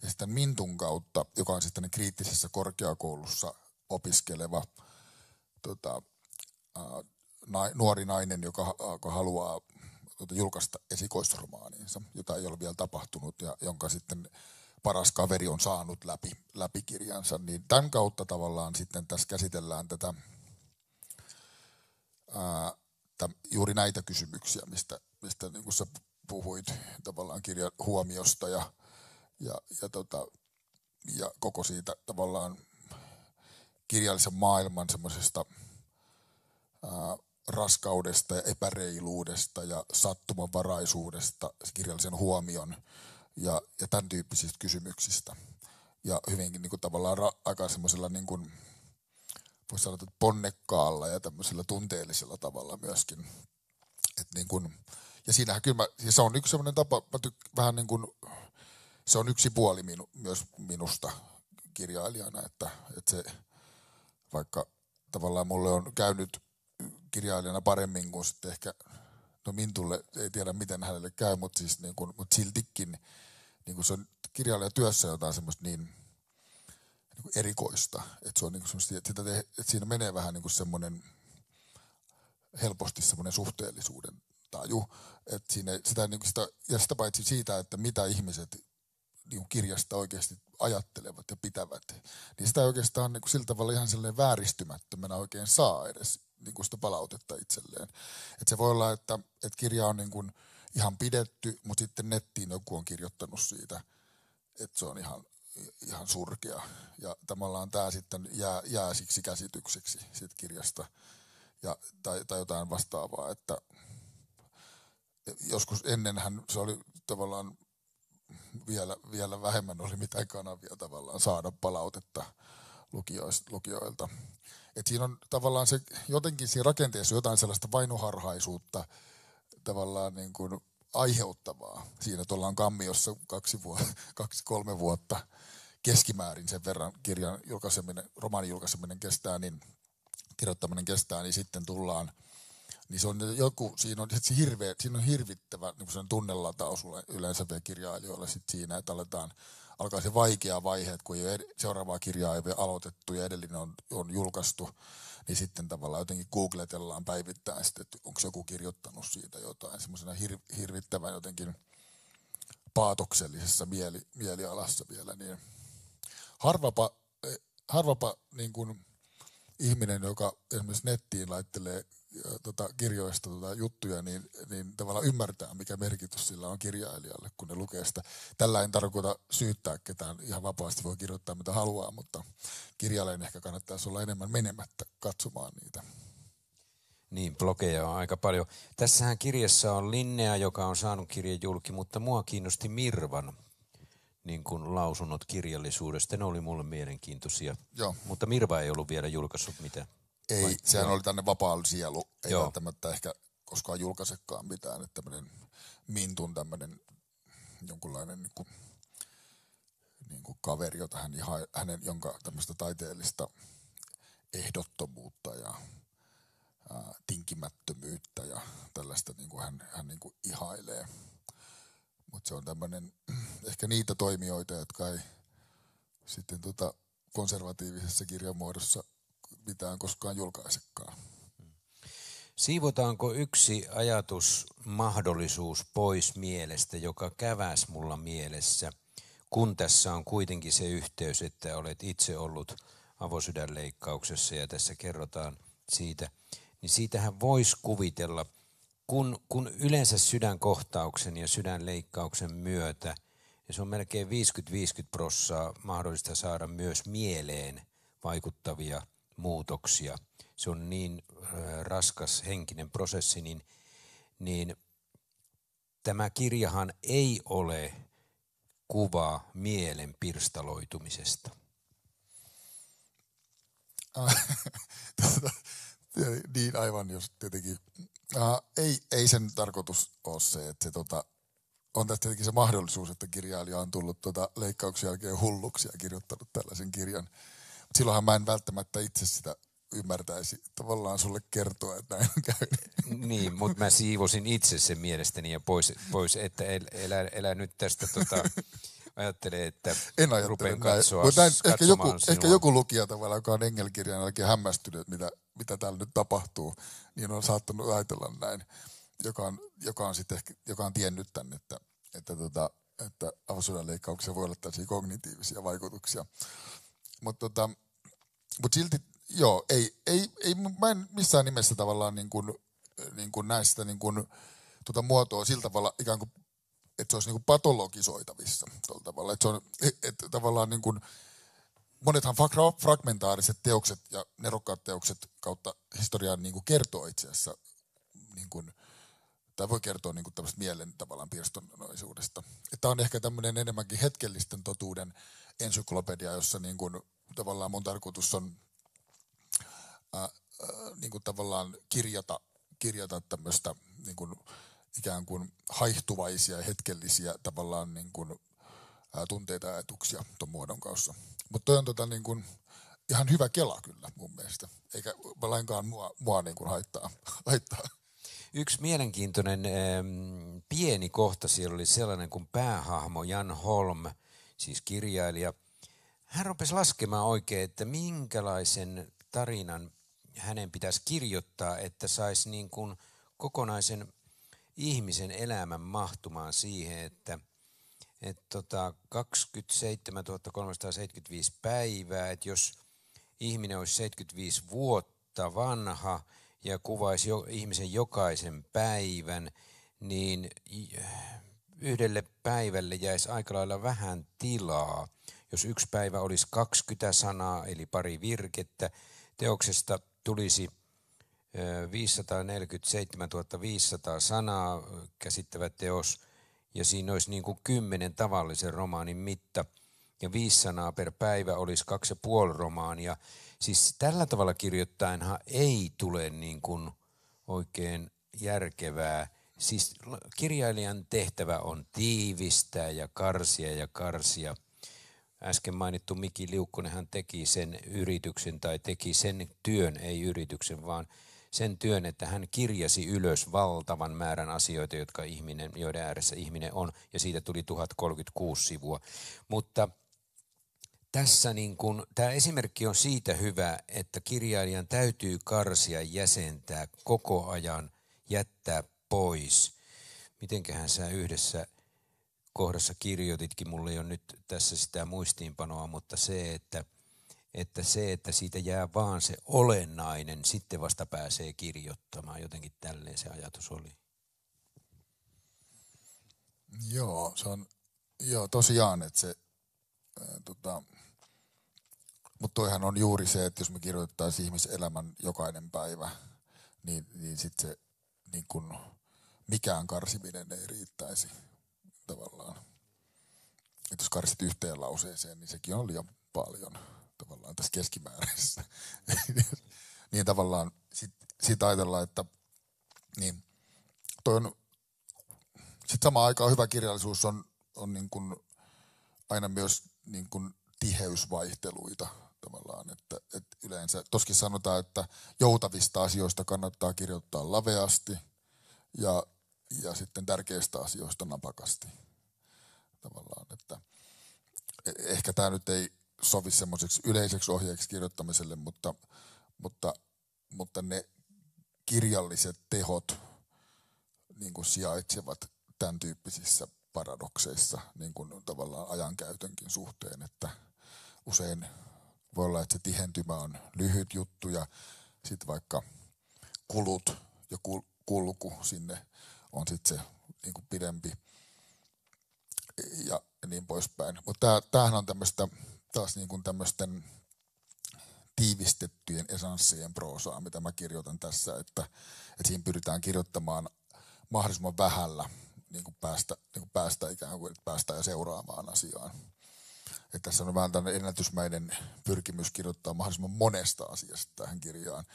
Ja sitten Mintun kautta, joka on sitten kriittisessä korkeakoulussa opiskeleva tota, ää, nuori nainen, joka, joka haluaa tuota, julkaista esikoisromaaniinsa, jota ei ole vielä tapahtunut ja jonka sitten paras kaveri on saanut läpi, kirjansa, niin tämän kautta tavallaan sitten tässä käsitellään tätä ää, täm, juuri näitä kysymyksiä, mistä, mistä niin kuin sä puhuit tavallaan kirjan huomiosta ja, ja, ja, tota, ja koko siitä tavallaan kirjallisen maailman semmoisesta raskaudesta ja epäreiluudesta ja sattumanvaraisuudesta, kirjallisen huomion ja, ja tämän tyyppisistä kysymyksistä. Ja hyvinkin niin kuin tavallaan ra- aika semmoisella niin kuin, voisi sanoa, että ponnekkaalla ja tämmöisellä tunteellisella tavalla myöskin. Et niin kuin, ja siinähän kyllä mä, ja se on yksi semmoinen tapa, mä tykk, vähän niin kuin, se on yksi puoli minu, myös minusta kirjailijana, että, että se, vaikka tavallaan mulle on käynyt kirjailijana paremmin kuin sitten ehkä, no Mintulle ei tiedä miten hänelle käy, mutta siis niin kuin, mutta siltikin niin kuin se on kirjailijatyössä jotain semmoista niin, niin kuin erikoista, että, se on niin kuin semmoista, että, te, että siinä menee vähän niin kuin semmoinen helposti semmoinen suhteellisuuden taju, että siinä, sitä, niin kuin sitä, ja sitä paitsi siitä, että mitä ihmiset niin kuin kirjasta oikeasti ajattelevat ja pitävät, niin sitä ei oikeastaan niin kuin sillä tavalla ihan vääristymättömänä oikein saa edes niin kuin sitä palautetta itselleen. Et se voi olla, että, että kirja on niin kuin ihan pidetty, mutta sitten nettiin joku on kirjoittanut siitä, että se on ihan, ihan surkea. Ja tavallaan tämä sitten jää, jää siksi käsitykseksi siitä kirjasta ja, tai, tai jotain vastaavaa, että joskus ennenhän se oli tavallaan vielä, vielä vähemmän oli mitään kanavia tavallaan saada palautetta lukijoilta että siinä on tavallaan se, jotenkin siinä rakenteessa jotain sellaista vainoharhaisuutta tavallaan niin kuin aiheuttavaa. Siinä, että ollaan kammiossa kaksi, vuotta, <laughs> kaksi kolme vuotta keskimäärin sen verran kirjan julkaiseminen, romaanin julkaiseminen kestää, niin kirjoittaminen kestää, niin sitten tullaan – niin se on joku, siinä on, se hirveä, siinä on hirvittävä niin tunnelataus yleensä vielä kirjailijoilla sit siinä, että aletaan alkaa se vaikea vaihe, että kun ei ole seuraavaa kirjaa ei ole aloitettu ja edellinen on, on julkaistu, niin sitten tavallaan jotenkin googletellaan päivittäin sitten, että onko joku kirjoittanut siitä jotain semmoisena hir, hirvittävän jotenkin paatoksellisessa mieli, mielialassa vielä, niin harvapa, eh, harvapa niin kuin ihminen, joka esimerkiksi nettiin laittelee tota, kirjoista tota, juttuja, niin, niin tavallaan ymmärtää, mikä merkitys sillä on kirjailijalle, kun ne lukee sitä. Tällä en tarkoita syyttää ketään, ihan vapaasti voi kirjoittaa mitä haluaa, mutta kirjailijan ehkä kannattaisi olla enemmän menemättä katsomaan niitä. Niin, blogeja on aika paljon. Tässähän kirjassa on Linnea, joka on saanut kirjan julki, mutta mua kiinnosti Mirvan niin kuin lausunnot kirjallisuudesta. Ne oli mulle mielenkiintoisia. Joo. Mutta Mirva ei ollut vielä julkaissut mitään. Ei, Vai, sehän joo. oli tänne vapaa sielu, ei joo. välttämättä ehkä koskaan julkaisekaan mitään, että tämmöinen Mintun tämmöinen jonkunlainen niin kuin, niin kuin kaveri, jota hän, hänen, jonka tämmöistä taiteellista ehdottomuutta ja ää, tinkimättömyyttä ja tällaista niin kuin hän, hän niin kuin ihailee. Mutta se on tämmöinen, <clears throat> ehkä niitä toimijoita, jotka ei sitten tota konservatiivisessa kirjamuodossa – mitään koskaan julkaisekaan. Siivotaanko yksi ajatusmahdollisuus pois mielestä, joka käväs mulla mielessä, kun tässä on kuitenkin se yhteys, että olet itse ollut avosydänleikkauksessa ja tässä kerrotaan siitä, niin siitähän voisi kuvitella, kun, kun yleensä sydänkohtauksen ja sydänleikkauksen myötä, ja se on melkein 50-50 prossaa mahdollista saada myös mieleen vaikuttavia – muutoksia. Se on niin raskas henkinen prosessi, niin, niin tämä kirjahan ei ole kuva mielen pirstaloitumisesta. <laughs> Tuota, niin aivan, jos tietenkin. Äh, ei, ei sen tarkoitus ole se, että se tota, on tässä tietenkin se mahdollisuus, että kirjailija on tullut tota leikkauksen jälkeen hulluksi ja kirjoittanut tällaisen kirjan silloinhan mä en välttämättä itse sitä ymmärtäisi tavallaan sulle kertoa, että näin on käynyt. Niin, mutta mä siivosin itse sen mielestäni ja pois, pois että el, elä, elä nyt tästä tota, ajattele, että en ajattele näin. katsoa näin, ehkä, joku, sinua. ehkä joku lukija tavallaan, joka on engelkirjan jälkeen hämmästynyt, mitä, mitä täällä nyt tapahtuu, niin on saattanut ajatella näin, joka on, joka on, sit ehkä, joka on tiennyt tämän, että, että, tota, että avosodan voi olla tällaisia kognitiivisia vaikutuksia. Mutta tota, mut silti, joo, ei, ei, ei, mä en missään nimessä tavallaan niin kuin, niin kuin näistä niin kuin, tota muotoa sillä tavalla ikään kuin, että se olisi niin kuin patologisoitavissa tuolla tavalla. Että se on, että tavallaan niin kuin, monethan fragmentaariset teokset ja nerokkaat teokset kautta historiaan niin kuin kertoo itse asiassa, niin kuin, tai voi kertoa niin kuin tämmöistä mielen tavallaan piirstonoisuudesta. Tämä on ehkä tämmöinen enemmänkin hetkellisten totuuden ensyklopedia, jossa niin kuin, tavallaan mun tarkoitus on ää, ää, niin kuin tavallaan kirjata, kirjata tämmöistä niin kuin, ikään kuin haihtuvaisia hetkellisiä tavallaan niin kuin, ää, tunteita ja ajatuksia tuon muodon kanssa. Mutta toi on tota, niin kuin, ihan hyvä kela kyllä mun mielestä, eikä lainkaan mua, mua niin kuin haittaa. <laughs> haittaa. Yksi mielenkiintoinen ähm, pieni kohta siellä oli sellainen, kuin päähahmo Jan Holm – siis kirjailija, hän rupesi laskemaan oikein, että minkälaisen tarinan hänen pitäisi kirjoittaa, että saisi niin kuin kokonaisen ihmisen elämän mahtumaan siihen, että et tota 27 375 päivää, että jos ihminen olisi 75 vuotta vanha ja kuvaisi jo, ihmisen jokaisen päivän, niin yhdelle päivälle jäisi aika lailla vähän tilaa. Jos yksi päivä olisi 20 sanaa, eli pari virkettä, teoksesta tulisi 547 500 sanaa käsittävä teos, ja siinä olisi niin kuin kymmenen tavallisen romaanin mitta, ja viisi sanaa per päivä olisi kaksi ja puoli romaania. Siis tällä tavalla kirjoittainhan ei tule niin kuin oikein järkevää – Siis kirjailijan tehtävä on tiivistää ja karsia ja karsia. Äsken mainittu Miki hän teki sen yrityksen tai teki sen työn, ei yrityksen, vaan sen työn, että hän kirjasi ylös valtavan määrän asioita, jotka ihminen, joiden ääressä ihminen on, ja siitä tuli 1036 sivua. Mutta tässä niin kun, tämä esimerkki on siitä hyvä, että kirjailijan täytyy karsia jäsentää koko ajan, jättää pois. Mitenköhän sä yhdessä kohdassa kirjoititkin, mulla ei ole nyt tässä sitä muistiinpanoa, mutta se, että, että se, että siitä jää vaan se olennainen, sitten vasta pääsee kirjoittamaan. Jotenkin tälleen se ajatus oli. Joo, se on, joo tosiaan, että se, ää, tota, mutta toihan on juuri se, että jos me kirjoitettaisiin ihmiselämän jokainen päivä, niin, niin sitten se niin kun, mikään karsiminen ei riittäisi tavallaan. Et jos karsit yhteen lauseeseen, niin sekin on liian paljon tavallaan tässä keskimäärässä. <laughs> niin tavallaan sitten sit ajatellaan, että niin, toi on, sit samaan aikaan hyvä kirjallisuus on, on niin kuin aina myös niin kuin tiheysvaihteluita tavallaan, että, että yleensä, toskin sanotaan, että joutavista asioista kannattaa kirjoittaa laveasti ja ja sitten tärkeistä asioista napakasti tavallaan. Että e-, ehkä tämä nyt ei sovi semmoiseksi yleiseksi ohjeeksi kirjoittamiselle, mutta, mutta, mutta ne kirjalliset tehot niin kuin sijaitsevat tämän tyyppisissä paradokseissa niin kuin tavallaan ajankäytönkin suhteen, että usein voi olla, että se tihentymä on lyhyt juttu ja sitten vaikka kulut ja kulku sinne on sitten se niin kuin pidempi ja niin poispäin. Mutta tämähän on tämmöistä taas niin kuin tämmöisten tiivistettyjen esanssien proosaa, mitä mä kirjoitan tässä, että, että siinä pyritään kirjoittamaan mahdollisimman vähällä niin kuin päästä, niin kuin päästä ikään kuin, päästä ja seuraamaan asiaan. Että tässä on vähän tämmöinen ennätysmäinen pyrkimys kirjoittaa mahdollisimman monesta asiasta tähän kirjaan.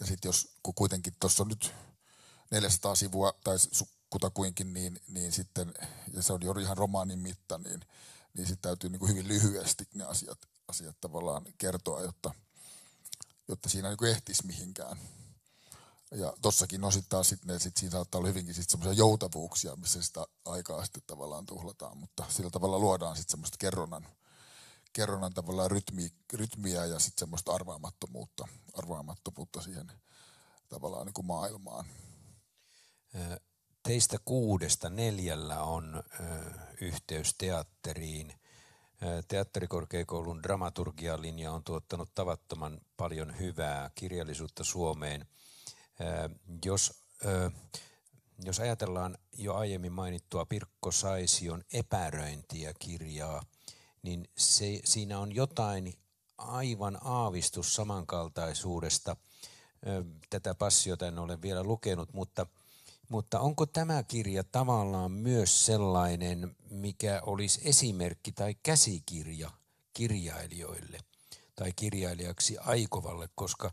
Ja sitten jos, kun kuitenkin tuossa nyt 400 sivua tai kutakuinkin, niin, niin sitten, ja se on jo ihan romaanin mitta, niin, niin sitten täytyy niin kuin hyvin lyhyesti ne asiat, asiat tavallaan kertoa, jotta, jotta siinä niin kuin ehtisi mihinkään. Ja tossakin osittain sitten sit siinä saattaa olla hyvinkin sit semmoisia joutavuuksia, missä sitä aikaa sitten tavallaan tuhlataan, mutta sillä tavalla luodaan sitten semmoista kerronnan, kerronnan tavallaan rytmi, rytmiä ja sitten semmoista arvaamattomuutta, arvaamattomuutta siihen tavallaan niin kuin maailmaan. Teistä kuudesta neljällä on yhteys teatteriin. Teatterikorkeakoulun dramaturgialinja on tuottanut tavattoman paljon hyvää kirjallisuutta Suomeen. Jos, jos ajatellaan jo aiemmin mainittua Pirkko Saision epäröintiä kirjaa, niin se, siinä on jotain aivan aavistus samankaltaisuudesta. Tätä passiota en ole vielä lukenut, mutta – mutta onko tämä kirja tavallaan myös sellainen, mikä olisi esimerkki tai käsikirja kirjailijoille tai kirjailijaksi aikovalle, koska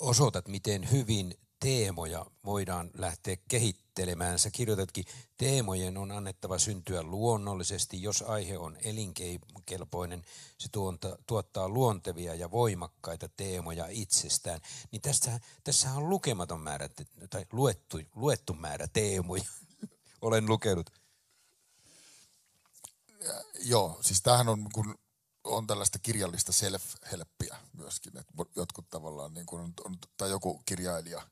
osoitat, miten hyvin teemoja voidaan lähteä kehittämään käsittelemään. Sä kirjoitatkin, teemojen on annettava syntyä luonnollisesti. Jos aihe on elinkelpoinen, se tuonta, tuottaa luontevia ja voimakkaita teemoja itsestään. Niin tässä, tässä on lukematon määrä, tai luettu, luettu määrä teemoja. <laughs> Olen lukenut. Ja, joo, siis tämähän on, kun on tällaista kirjallista self-helppiä myöskin, että jotkut tavallaan, niin kuin on, tai joku kirjailija –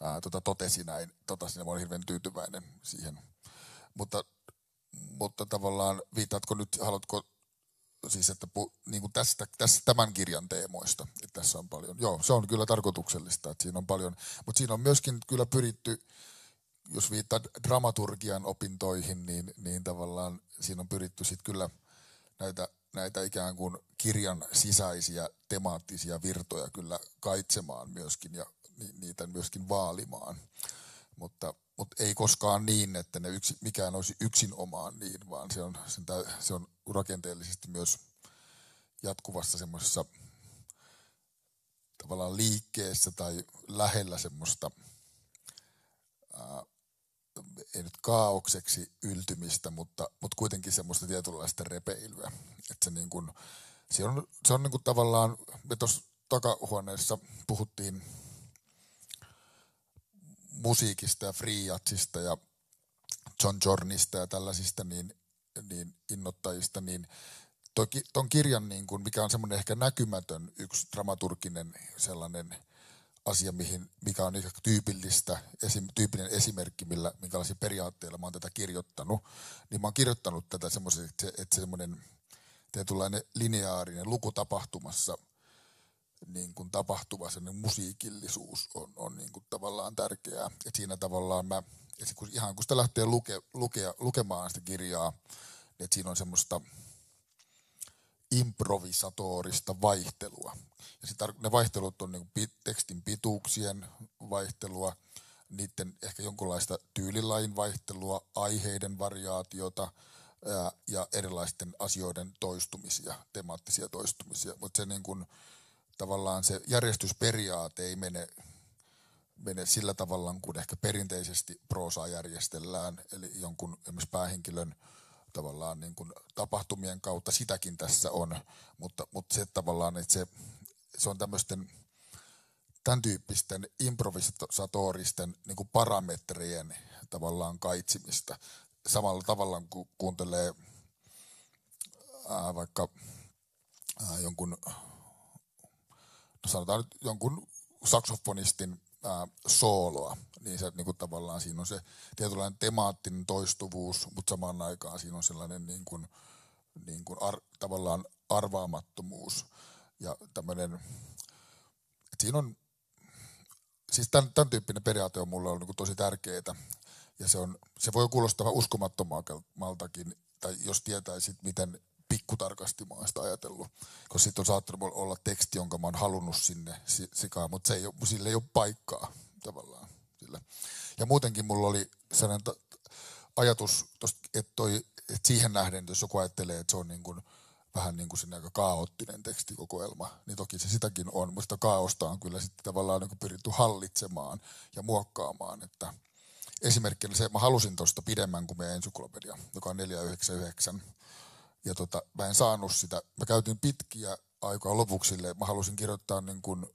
ää, tota, totesi näin. Tota, sinä olen hirveän tyytyväinen siihen. Mutta, mutta tavallaan viittaatko nyt, haluatko siis että pu, niin kuin tästä, tästä, tämän kirjan teemoista, että tässä on paljon. Joo, se on kyllä tarkoituksellista, että siinä on paljon, mutta siinä on myöskin kyllä pyritty, jos viittaa dramaturgian opintoihin, niin, niin tavallaan siinä on pyritty sitten kyllä näitä, näitä ikään kuin kirjan sisäisiä temaattisia virtoja kyllä kaitsemaan myöskin ja niitä myöskin vaalimaan. Mutta, mutta ei koskaan niin, että ne yksi, mikään olisi yksin omaan niin, vaan se on, sen, se on rakenteellisesti myös jatkuvassa semmoisessa tavallaan liikkeessä tai lähellä semmoista, ää, ei nyt kaaukseksi yltymistä, mutta, mutta kuitenkin semmoista tietynlaista repeilyä. Että se, niin kun se on, se on niin kuin tavallaan, me tuossa takahuoneessa puhuttiin musiikista ja friatsista ja John Jornista ja tällaisista niin, niin innoittajista, niin toki, ton kirjan, niin kuin, mikä on semmoinen ehkä näkymätön yksi dramaturginen sellainen asia, mihin, mikä on ehkä tyypillistä, esim, tyypillinen esimerkki, millä, minkälaisia periaatteilla mä oon tätä kirjoittanut, niin mä oon kirjoittanut tätä semmoisen, että se, että semmoinen tietynlainen lineaarinen luku tapahtumassa – niin kuin tapahtuva sellainen musiikillisuus on, on niin kuin tavallaan tärkeää. Et siinä tavallaan mä, et kun, ihan kun sitä lähtee luke, lukea, lukemaan sitä kirjaa, niin et siinä on semmoista improvisatorista vaihtelua. Ja sit ne vaihtelut on niin kuin tekstin pituuksien vaihtelua, niiden ehkä jonkunlaista tyylilain vaihtelua, aiheiden variaatiota ää, ja erilaisten asioiden toistumisia, temaattisia toistumisia. Mutta se niin kuin, tavallaan se järjestysperiaate ei mene, mene sillä tavalla, kun ehkä perinteisesti proosaa järjestellään, eli jonkun esimerkiksi päähenkilön tavallaan niin kuin tapahtumien kautta sitäkin tässä on, mutta, mutta se tavallaan, että se, se on tämmöisten tämän tyyppisten improvisatoristen niin kuin parametrien tavallaan kaitsimista. Samalla tavalla kun kuuntelee ää, vaikka ää, jonkun no sanotaan nyt jonkun saksofonistin ää, sooloa, niin se niin kuin tavallaan siinä on se tietynlainen temaattinen toistuvuus, mutta samaan aikaan siinä on sellainen niin kuin, niin kuin ar, tavallaan arvaamattomuus ja tämmöinen, siinä on, siis tämän, tämän tyyppinen periaate on mulle ollut niin tosi tärkeää ja se, on, se voi kuulostaa uskomattomaltakin tai jos tietäisit, miten oon sitä ajatellut, Koska sitten on saattanut olla teksti, jonka mä oon halunnut sinne sikaan, mutta se ei ole, sille ei ole paikkaa tavallaan. Sille. Ja muutenkin mulla oli sellainen ta- ajatus, tosta, että, toi, että siihen nähden, jos joku ajattelee, että se on niin kuin, vähän niin kuin aika kaoottinen tekstikokoelma, niin toki se sitäkin on, mutta sitä kaaosta on kyllä sitten tavallaan niin pyritty hallitsemaan ja muokkaamaan, että esimerkkinä se, mä halusin tuosta pidemmän kuin meidän ensyklopedia, joka on 499 ja tota, mä en saanut sitä. Mä käytin pitkiä aikaa lopuksi silleen, mä halusin kirjoittaa niin kuin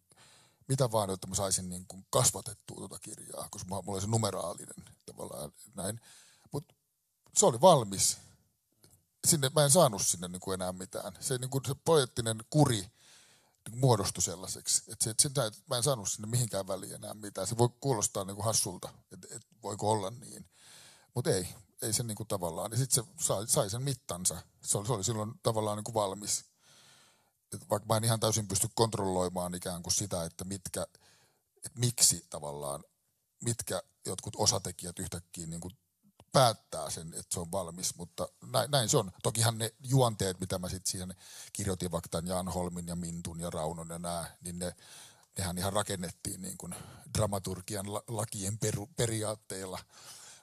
mitä vaan, jotta mä saisin niin kuin kasvatettua tuota kirjaa, koska mulla oli se numeraalinen tavallaan näin. Mutta se oli valmis. Sinne, mä en saanut sinne niin kuin enää mitään. Se, niin kuin, se poettinen kuri niin kuin muodostui sellaiseksi, että, se, että et mä en saanut sinne mihinkään väliin enää mitään. Se voi kuulostaa niin kuin hassulta, että, et, voiko olla niin. Mutta ei, ei se niinku niin kuin tavallaan, ja sitten se sai, sai sen mittansa. Se oli, se oli silloin tavallaan niin kuin valmis. Et vaikka mä en ihan täysin pysty kontrolloimaan ikään kuin sitä, että mitkä, että miksi tavallaan, mitkä jotkut osatekijät yhtäkkiä niin kuin päättää sen, että se on valmis, mutta näin, näin se on. Tokihan ne juonteet, mitä mä sitten siihen kirjoitin, vaikka tämän Jan Holmin ja Mintun ja Raunon ja nämä, niin ne, nehän ihan rakennettiin niin kuin dramaturgian lakien peru, periaatteilla –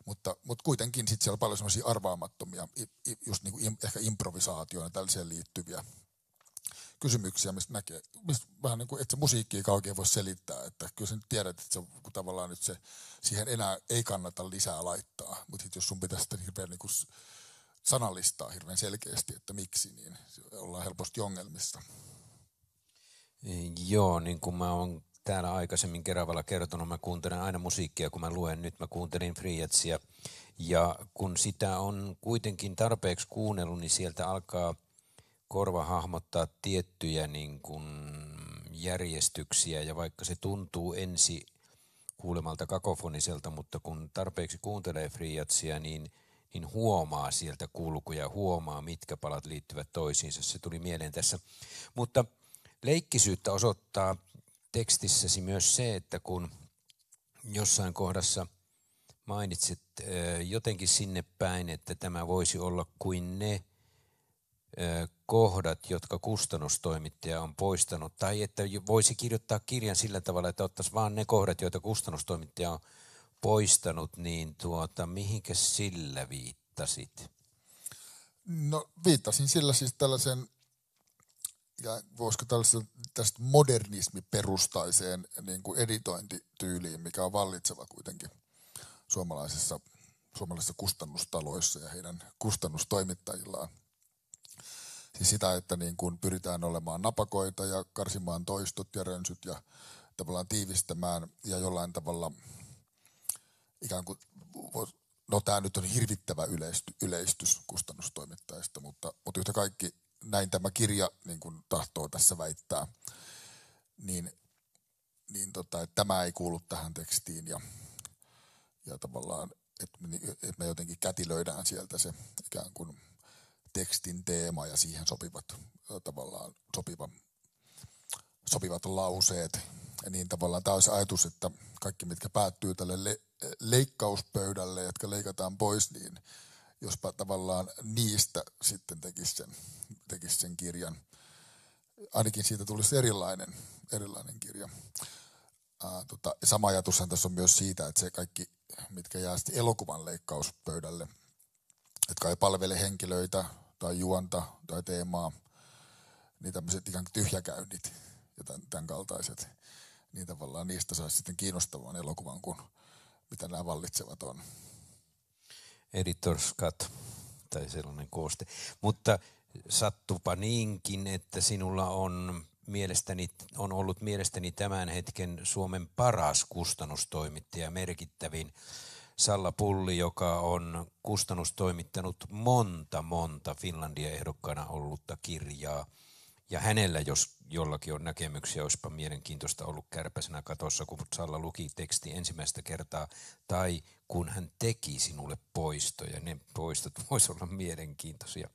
mutta, mutta kuitenkin sitten siellä on paljon semmoisia arvaamattomia, just niin kuin ehkä improvisaatioon ja tällaiseen liittyviä kysymyksiä, mistä näkee, mistä vähän niin kuin, että se ei oikein voi selittää, että kyllä sä nyt tiedät, että se, kun tavallaan nyt se, siihen enää ei kannata lisää laittaa, mutta jos sun pitäisi sitten hirveän niin kuin sanallistaa hirveän selkeästi, että miksi, niin ollaan helposti ongelmissa. Joo, niin kuin mä oon täällä aikaisemmin Keravalla kertonut, mä kuuntelen aina musiikkia, kun mä luen. Nyt mä kuuntelin Friatsia. Ja kun sitä on kuitenkin tarpeeksi kuunnellut, niin sieltä alkaa korva hahmottaa tiettyjä niin kuin järjestyksiä. Ja vaikka se tuntuu ensi kuulemalta kakofoniselta, mutta kun tarpeeksi kuuntelee Friatsia, niin, niin huomaa sieltä kulkuja, huomaa mitkä palat liittyvät toisiinsa. Se tuli mieleen tässä. Mutta leikkisyyttä osoittaa tekstissäsi myös se, että kun jossain kohdassa mainitsit jotenkin sinne päin, että tämä voisi olla kuin ne kohdat, jotka kustannustoimittaja on poistanut, tai että voisi kirjoittaa kirjan sillä tavalla, että ottaisi vain ne kohdat, joita kustannustoimittaja on poistanut, niin tuota, mihinkä sillä viittasit? No viittasin sillä siis tällaisen ja voisiko tällaista, tästä modernismiperustaiseen niin kuin editointityyliin, mikä on vallitseva kuitenkin suomalaisissa, suomalaisissa kustannustaloissa ja heidän kustannustoimittajillaan. Siis sitä, että niin kuin pyritään olemaan napakoita ja karsimaan toistot ja rönsyt ja tavallaan tiivistämään ja jollain tavalla ikään kuin, no tämä nyt on hirvittävä yleisty, yleistys kustannustoimittajista, mutta, mutta yhtä kaikki näin tämä kirja niin kuin tahtoo tässä väittää, niin, niin tota, että tämä ei kuulu tähän tekstiin ja, ja tavallaan, että me, että me jotenkin kätilöidään sieltä se ikään kuin tekstin teema ja siihen sopivat tavallaan sopiva, sopivat lauseet. Ja niin tavallaan tämä olisi ajatus, että kaikki mitkä päättyy tälle le, leikkauspöydälle, jotka leikataan pois, niin – jospa tavallaan niistä sitten tekisi sen, tekisi sen kirjan. Ainakin siitä tulisi erilainen, erilainen kirja. Ää, tota, sama ajatushan tässä on myös siitä, että se kaikki, mitkä jää sitten elokuvan leikkauspöydälle, jotka ei palvele henkilöitä tai juonta tai teemaa, niin tämmöiset ikään kuin tyhjäkäynnit ja tämän, tämän kaltaiset, niin tavallaan niistä saisi sitten kiinnostavan elokuvan, kun mitä nämä vallitsevat on editor's cut tai sellainen kooste. Mutta sattupa niinkin, että sinulla on mielestäni, on ollut mielestäni tämän hetken Suomen paras kustannustoimittaja merkittävin. Salla Pulli, joka on kustannustoimittanut monta, monta Finlandia-ehdokkaana ollutta kirjaa. Ja hänellä, jos jollakin on näkemyksiä, olisipa mielenkiintoista ollut kärpäsenä katossa, kun Salla luki teksti ensimmäistä kertaa, tai kun hän teki sinulle poistoja. Ne poistot <laughs> voisi olla mielenkiintoisia.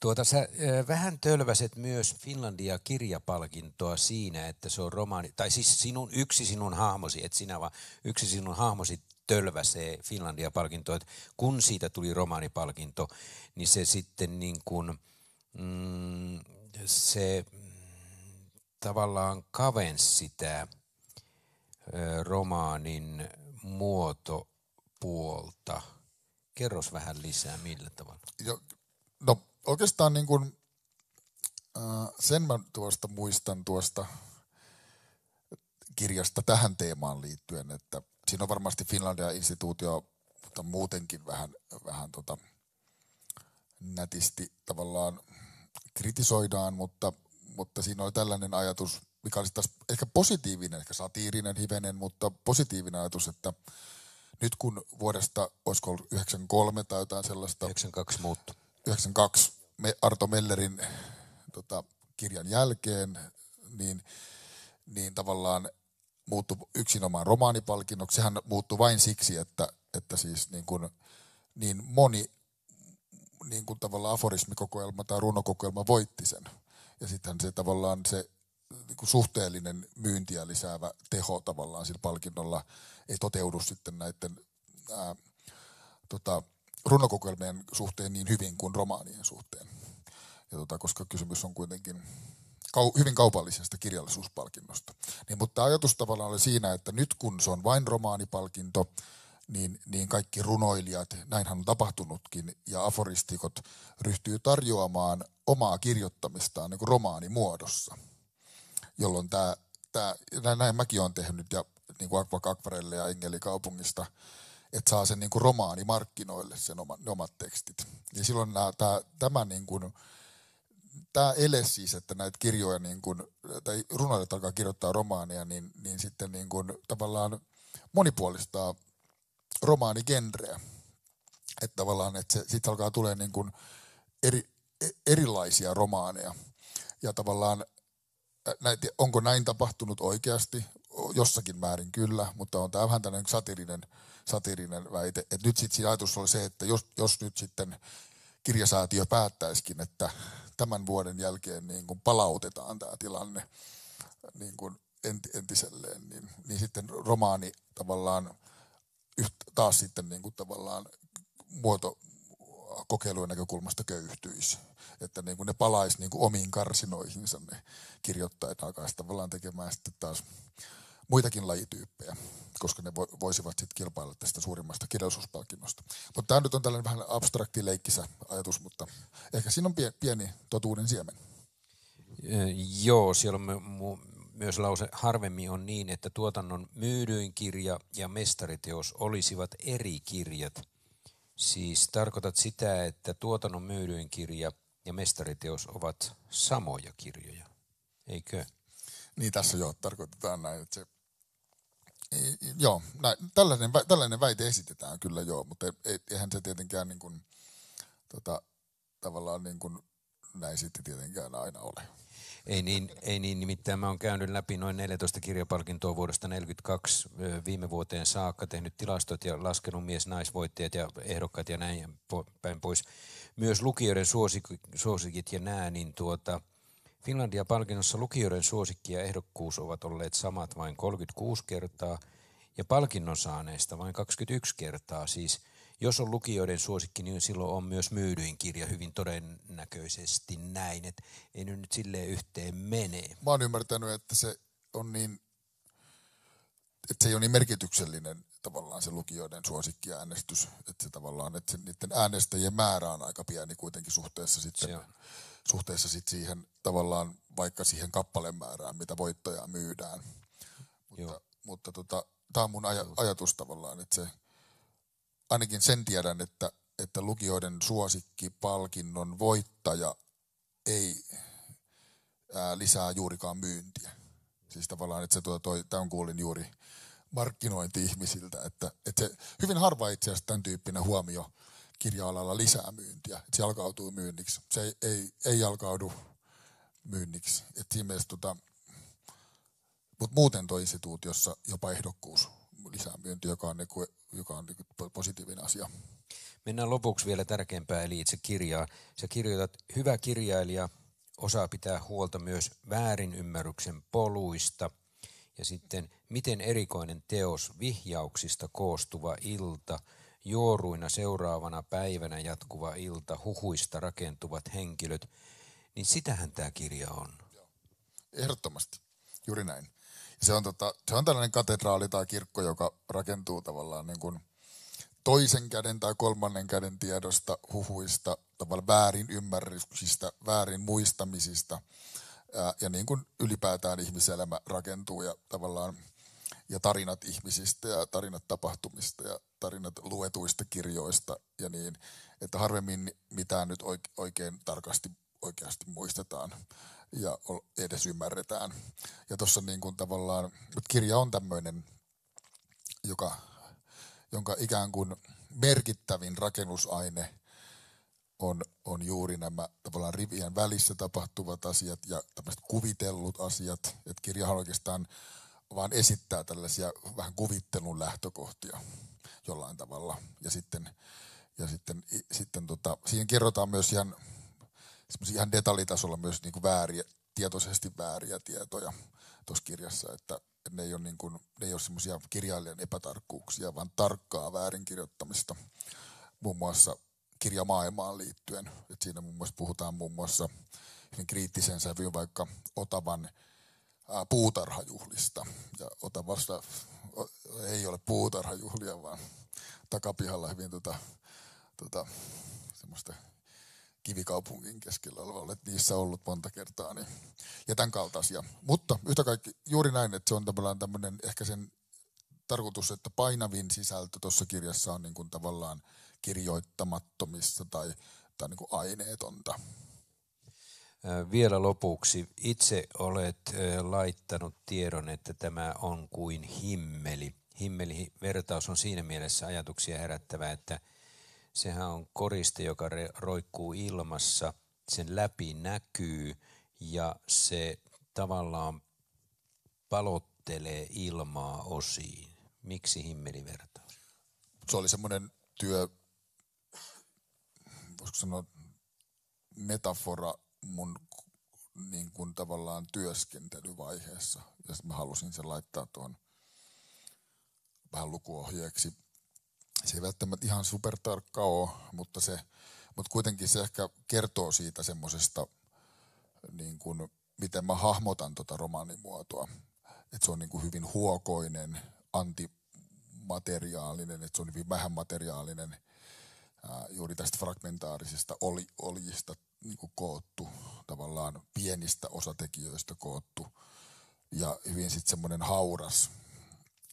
Tuota, sä vähän tölväset myös Finlandia-kirjapalkintoa siinä, että se on romaani, tai siis sinun, yksi sinun hahmosi, et sinä vaan, yksi sinun hahmosi tölväsee Finlandia-palkintoa, että kun siitä tuli romaanipalkinto, niin se sitten niin kuin, mm, se mm, tavallaan kavensi sitä ö, romaanin muotopuolta. Kerros vähän lisää, millä tavalla? Jo, no oikeastaan niin kuin, äh, sen mä tuosta muistan tuosta kirjasta tähän teemaan liittyen, että siinä on varmasti Finlandia-instituutio, mutta muutenkin vähän, vähän tota, nätisti tavallaan kritisoidaan, mutta, mutta siinä oli tällainen ajatus – mikä olisi taas ehkä positiivinen, ehkä satiirinen hivenen, mutta positiivinen ajatus, että nyt kun vuodesta, olisiko 93 tai jotain sellaista. 92 muuttu. 92 me, Arto Mellerin tota, kirjan jälkeen, niin, niin tavallaan muuttui yksinomaan romaanipalkinnoksi. Sehän muuttui vain siksi, että, että siis niin, kuin, niin moni niin kuin tavallaan aforismikokoelma tai runokokoelma voitti sen. Ja sitten se tavallaan se niin kuin suhteellinen myyntiä lisäävä teho tavallaan sillä palkinnolla ei toteudu sitten näiden ää, tota, runokokoelmien suhteen niin hyvin kuin romaanien suhteen. Ja tota, koska kysymys on kuitenkin kau- hyvin kaupallisesta kirjallisuuspalkinnosta. Niin, mutta ajatus tavallaan oli siinä, että nyt kun se on vain romaanipalkinto, niin, niin kaikki runoilijat, näinhän on tapahtunutkin, ja aforistikot ryhtyy tarjoamaan omaa kirjoittamistaan niin romaanimuodossa – jolloin tämä, tämä näin, mäkin olen tehnyt ja niin kuin vaikka Akvarelle ja Engeli kaupungista, että saa sen niin kuin romaani markkinoille sen oma, ne omat tekstit. Ja niin silloin nämä, tämä, tämä niin kuin, tämä ele siis, että näitä kirjoja niin kuin, tai runoilijat alkaa kirjoittaa romaania, niin, niin sitten niin kuin, tavallaan monipuolistaa romaanigenreä. Että tavallaan, että sitten alkaa tulee niin kuin eri, e, erilaisia romaaneja. Ja tavallaan näitä, onko näin tapahtunut oikeasti? Jossakin määrin kyllä, mutta on tämä vähän tällainen satirinen, satirinen väite. Et nyt sitten ajatus oli se, että jos, jos nyt sitten kirjasaatio päättäisikin, että tämän vuoden jälkeen niin kuin palautetaan tämä tilanne niin kuin entiselleen, niin, niin sitten romaani tavallaan yht, taas sitten niin kuin tavallaan muoto, kokeilujen näkökulmasta köyhtyisi. Että niin kuin ne palaisi niin kuin omiin karsinoihinsa ne kirjoittajat alkaisi tavallaan tekemään sitten taas muitakin lajityyppejä, koska ne voisivat sitten kilpailla tästä suurimmasta kirjallisuuspalkinnosta. Mutta tämä nyt on tällainen vähän abstrakti leikkisä ajatus, mutta ehkä siinä on pieni totuuden siemen. Joo, siellä on myös lause harvemmin on niin, että tuotannon myydyin kirja ja mestariteos olisivat eri kirjat – Siis tarkoitat sitä, että tuotannon myydyin kirja ja mestariteos ovat samoja kirjoja, eikö? Niin tässä jo tarkoitetaan näin, että se e, e, joo, näin, tällainen, tällainen väite esitetään kyllä joo, mutta e, eihän se tietenkään niin kuin, tota, tavallaan niin kuin, näin sitten tietenkään aina ole. Ei niin, ei niin, nimittäin mä oon käynyt läpi noin 14 kirjapalkintoa vuodesta 1942 viime vuoteen saakka, tehnyt tilastot ja laskenut mies-naisvoittajat ja ehdokkaat ja näin päin pois. Myös lukijoiden suosik- suosikit ja nää, niin tuota, Finlandia-palkinnossa lukijoiden suosikki ja ehdokkuus ovat olleet samat vain 36 kertaa ja palkinnon saaneista vain 21 kertaa, siis – jos on lukijoiden suosikki, niin silloin on myös myydyin kirja hyvin todennäköisesti näin, että ei nyt silleen yhteen mene. Mä oon ymmärtänyt, että se on niin, että se ei ole niin merkityksellinen tavallaan se lukijoiden äänestys, että se tavallaan, että se, niiden äänestäjien määrä on aika pieni kuitenkin suhteessa sitten, suhteessa sitten siihen tavallaan vaikka siihen määrään, mitä voittajaa myydään. Mutta, mutta tota, tämä on mun aj- ajatus tavallaan, että se, ainakin sen tiedän, että, että lukijoiden suosikkipalkinnon voittaja ei ää, lisää juurikaan myyntiä. Siis tavallaan, että se tuo, toi, tämän kuulin juuri markkinointi ihmisiltä, että, että se hyvin harva itse asiassa tämän tyyppinen huomio kirja-alalla lisää myyntiä, että se jalkautuu myynniksi. Se ei, ei, ei jalkaudu myynniksi. Et siinä mielessä, tota, mutta muuten tuo instituutiossa jopa ehdokkuus lisäänmyynti, joka on, niin kuin, joka on niin kuin positiivinen asia. Mennään lopuksi vielä tärkeämpään, eli itse kirjaa. Sä kirjoitat, hyvä kirjailija osaa pitää huolta myös väärinymmärryksen poluista ja sitten miten erikoinen teos vihjauksista koostuva ilta, juoruina seuraavana päivänä jatkuva ilta, huhuista rakentuvat henkilöt, niin sitähän tämä kirja on. Ehdottomasti, juuri näin. Se on, tota, se on tällainen katedraali tai kirkko, joka rakentuu tavallaan niin kuin toisen käden tai kolmannen käden tiedosta, huhuista, tavallaan väärin ymmärryksistä, väärin muistamisista. Ja, ja niin kuin ylipäätään ihmiselämä rakentuu ja tavallaan ja tarinat ihmisistä ja tarinat tapahtumista ja tarinat luetuista kirjoista ja niin, että harvemmin mitään nyt oikein tarkasti oikeasti muistetaan ja edes ymmärretään. Ja tuossa niin kuin tavallaan, mutta kirja on tämmöinen, joka, jonka ikään kuin merkittävin rakennusaine on, on juuri nämä tavallaan rivien välissä tapahtuvat asiat ja tämmöiset kuvitellut asiat. Että kirjahan oikeastaan vaan esittää tällaisia vähän kuvittelun lähtökohtia jollain tavalla. Ja sitten, ja sitten, sitten tota, siihen kerrotaan myös ihan semmoisia ihan detaljitasolla myös niin kuin vääriä, tietoisesti vääriä tietoja tuossa kirjassa, että ne ei ole, niin kuin, ne ei ole semmoisia kirjailijan epätarkkuuksia, vaan tarkkaa väärinkirjoittamista muun muassa kirjamaailmaan liittyen. Et siinä muun muassa puhutaan muun muassa hyvin kriittisen sävyyn vaikka Otavan ää, puutarhajuhlista. Ja Otavasta ei ole puutarhajuhlia, vaan takapihalla hyvin tota, tota, semmoista kivikaupungin keskellä oleva, olet niissä ollut monta kertaa, niin, ja tämän kaltaisia. Mutta yhtä kaikki juuri näin, että se on tavallaan tämmöinen ehkä sen tarkoitus, että painavin sisältö tuossa kirjassa on niin kuin tavallaan kirjoittamattomissa tai, tai niin kuin aineetonta. Vielä lopuksi. Itse olet laittanut tiedon, että tämä on kuin himmeli. Himmeli vertaus on siinä mielessä ajatuksia herättävä, että – Sehän on koriste, joka roikkuu ilmassa, sen läpi näkyy ja se tavallaan palottelee ilmaa osiin. Miksi himmelivertaus? Se oli semmoinen työ, voisiko sanoa metafora mun niin kuin tavallaan työskentelyvaiheessa. Ja sitten mä halusin sen laittaa tuon vähän lukuohjeeksi se siis ei välttämättä ihan supertarkka ole, mutta, se, mutta kuitenkin se ehkä kertoo siitä semmoisesta, niin kuin, miten mä hahmotan tota romaanimuotoa. Että se on niin kuin hyvin huokoinen, antimateriaalinen, että se on hyvin vähän materiaalinen, juuri tästä fragmentaarisesta oli, oljista niin kuin koottu, tavallaan pienistä osatekijöistä koottu ja hyvin sitten semmoinen hauras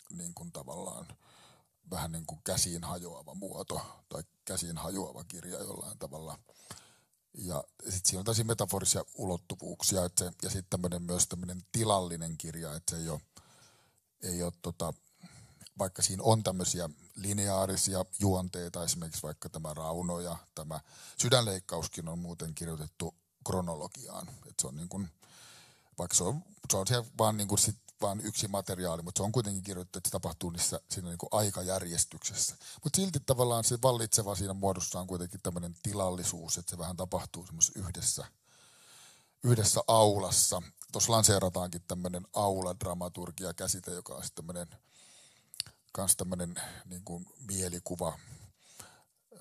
niin kuin tavallaan – vähän niin kuin käsiin hajoava muoto tai käsiin hajoava kirja jollain tavalla. Ja sitten siinä on tällaisia metaforisia ulottuvuuksia, että se, ja sitten tämmöinen myös tämmöinen tilallinen kirja, että se ei ole, ei ole tota, vaikka siinä on tämmöisiä lineaarisia juonteita, esimerkiksi vaikka tämä Rauno ja tämä sydänleikkauskin on muuten kirjoitettu kronologiaan. että se on niin kuin, vaikka se on, se on siellä vaan niin kuin sit vain yksi materiaali, mutta se on kuitenkin kirjoitettu, että se tapahtuu niissä, siinä niin kuin aikajärjestyksessä. Mutta silti tavallaan se vallitseva siinä muodossa on kuitenkin tämmöinen tilallisuus, että se vähän tapahtuu semmoisessa yhdessä, yhdessä aulassa. Tuossa lanseerataankin tämmöinen dramaturgia käsite joka on sitten tämmöinen, kans tämmöinen niin kuin mielikuva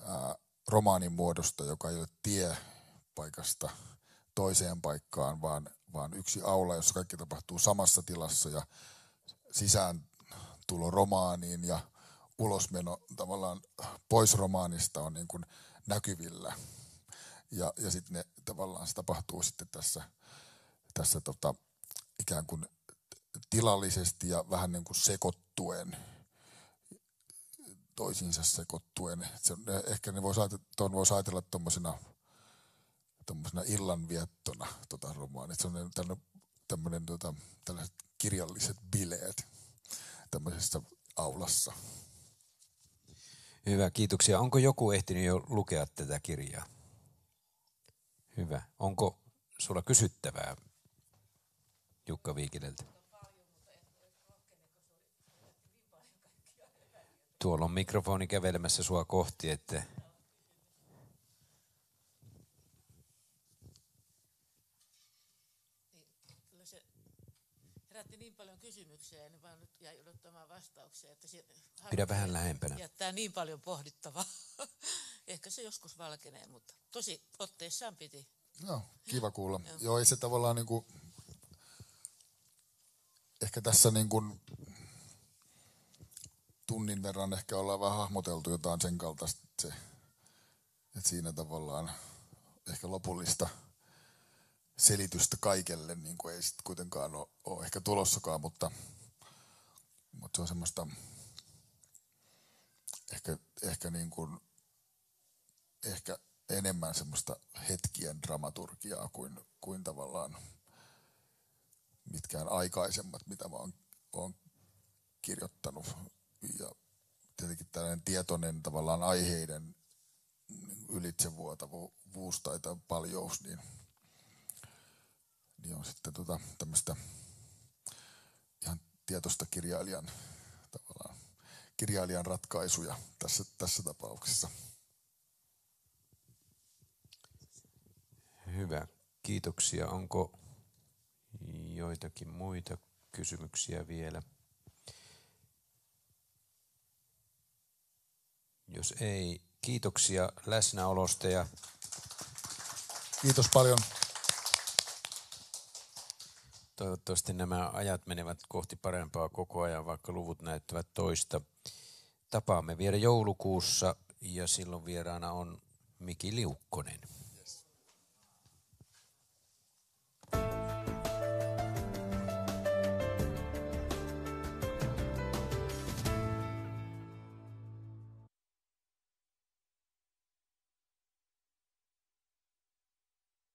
ää, romaanin muodosta, joka ei ole tie paikasta toiseen paikkaan, vaan vaan yksi aula, jossa kaikki tapahtuu samassa tilassa ja sisään tulo romaaniin ja ulosmeno tavallaan pois romaanista on niin kuin näkyvillä. Ja, ja sitten ne tavallaan se tapahtuu sitten tässä, tässä tota, ikään kuin tilallisesti ja vähän niin kuin sekoittuen, toisiinsa sekoittuen. Se, ehkä ne voisi ajatella, tuon voisi ajatella tuommoisena tuommoisena illanviettona tota romaani. Se on tämmöinen, tämmöinen tota, tällaiset kirjalliset bileet tämmöisessä aulassa. Hyvä, kiitoksia. Onko joku ehtinyt jo lukea tätä kirjaa? Hyvä. Onko sulla kysyttävää Jukka Viikineltä? Tuolla on mikrofoni kävelemässä sua kohti, että kyllä se herätti niin paljon kysymyksiä, niin vaan nyt jäi odottamaan vastauksia. Että se Pidä vähän lähempänä. Jättää niin paljon pohdittavaa. <laughs> Ehkä se joskus valkenee, mutta tosi otteessaan piti. Joo, kiva kuulla. Joo, ei se tavallaan niin kuin, ehkä tässä niin kuin tunnin verran ehkä ollaan vähän hahmoteltu jotain sen kaltaista, se, että siinä tavallaan ehkä lopullista – selitystä kaikelle, niin kuin ei sitten kuitenkaan ole, ole ehkä tulossakaan, mutta, mutta se on semmoista ehkä, ehkä, niin kuin, ehkä enemmän semmoista hetkien dramaturgiaa kuin, kuin tavallaan mitkään aikaisemmat, mitä mä oon, oon kirjoittanut. Ja tietenkin tällainen tietoinen tavallaan aiheiden ylitsevuotavuus tai paljous, niin – niin on sitten tota, tämmöistä ihan tietoista kirjailijan, tavallaan, kirjailijan ratkaisuja tässä, tässä tapauksessa. Hyvä, kiitoksia. Onko joitakin muita kysymyksiä vielä? Jos ei, kiitoksia läsnäolosta ja Kiitos paljon. Toivottavasti nämä ajat menevät kohti parempaa koko ajan, vaikka luvut näyttävät toista. Tapaamme vielä joulukuussa ja silloin vieraana on Miki Liukkonen.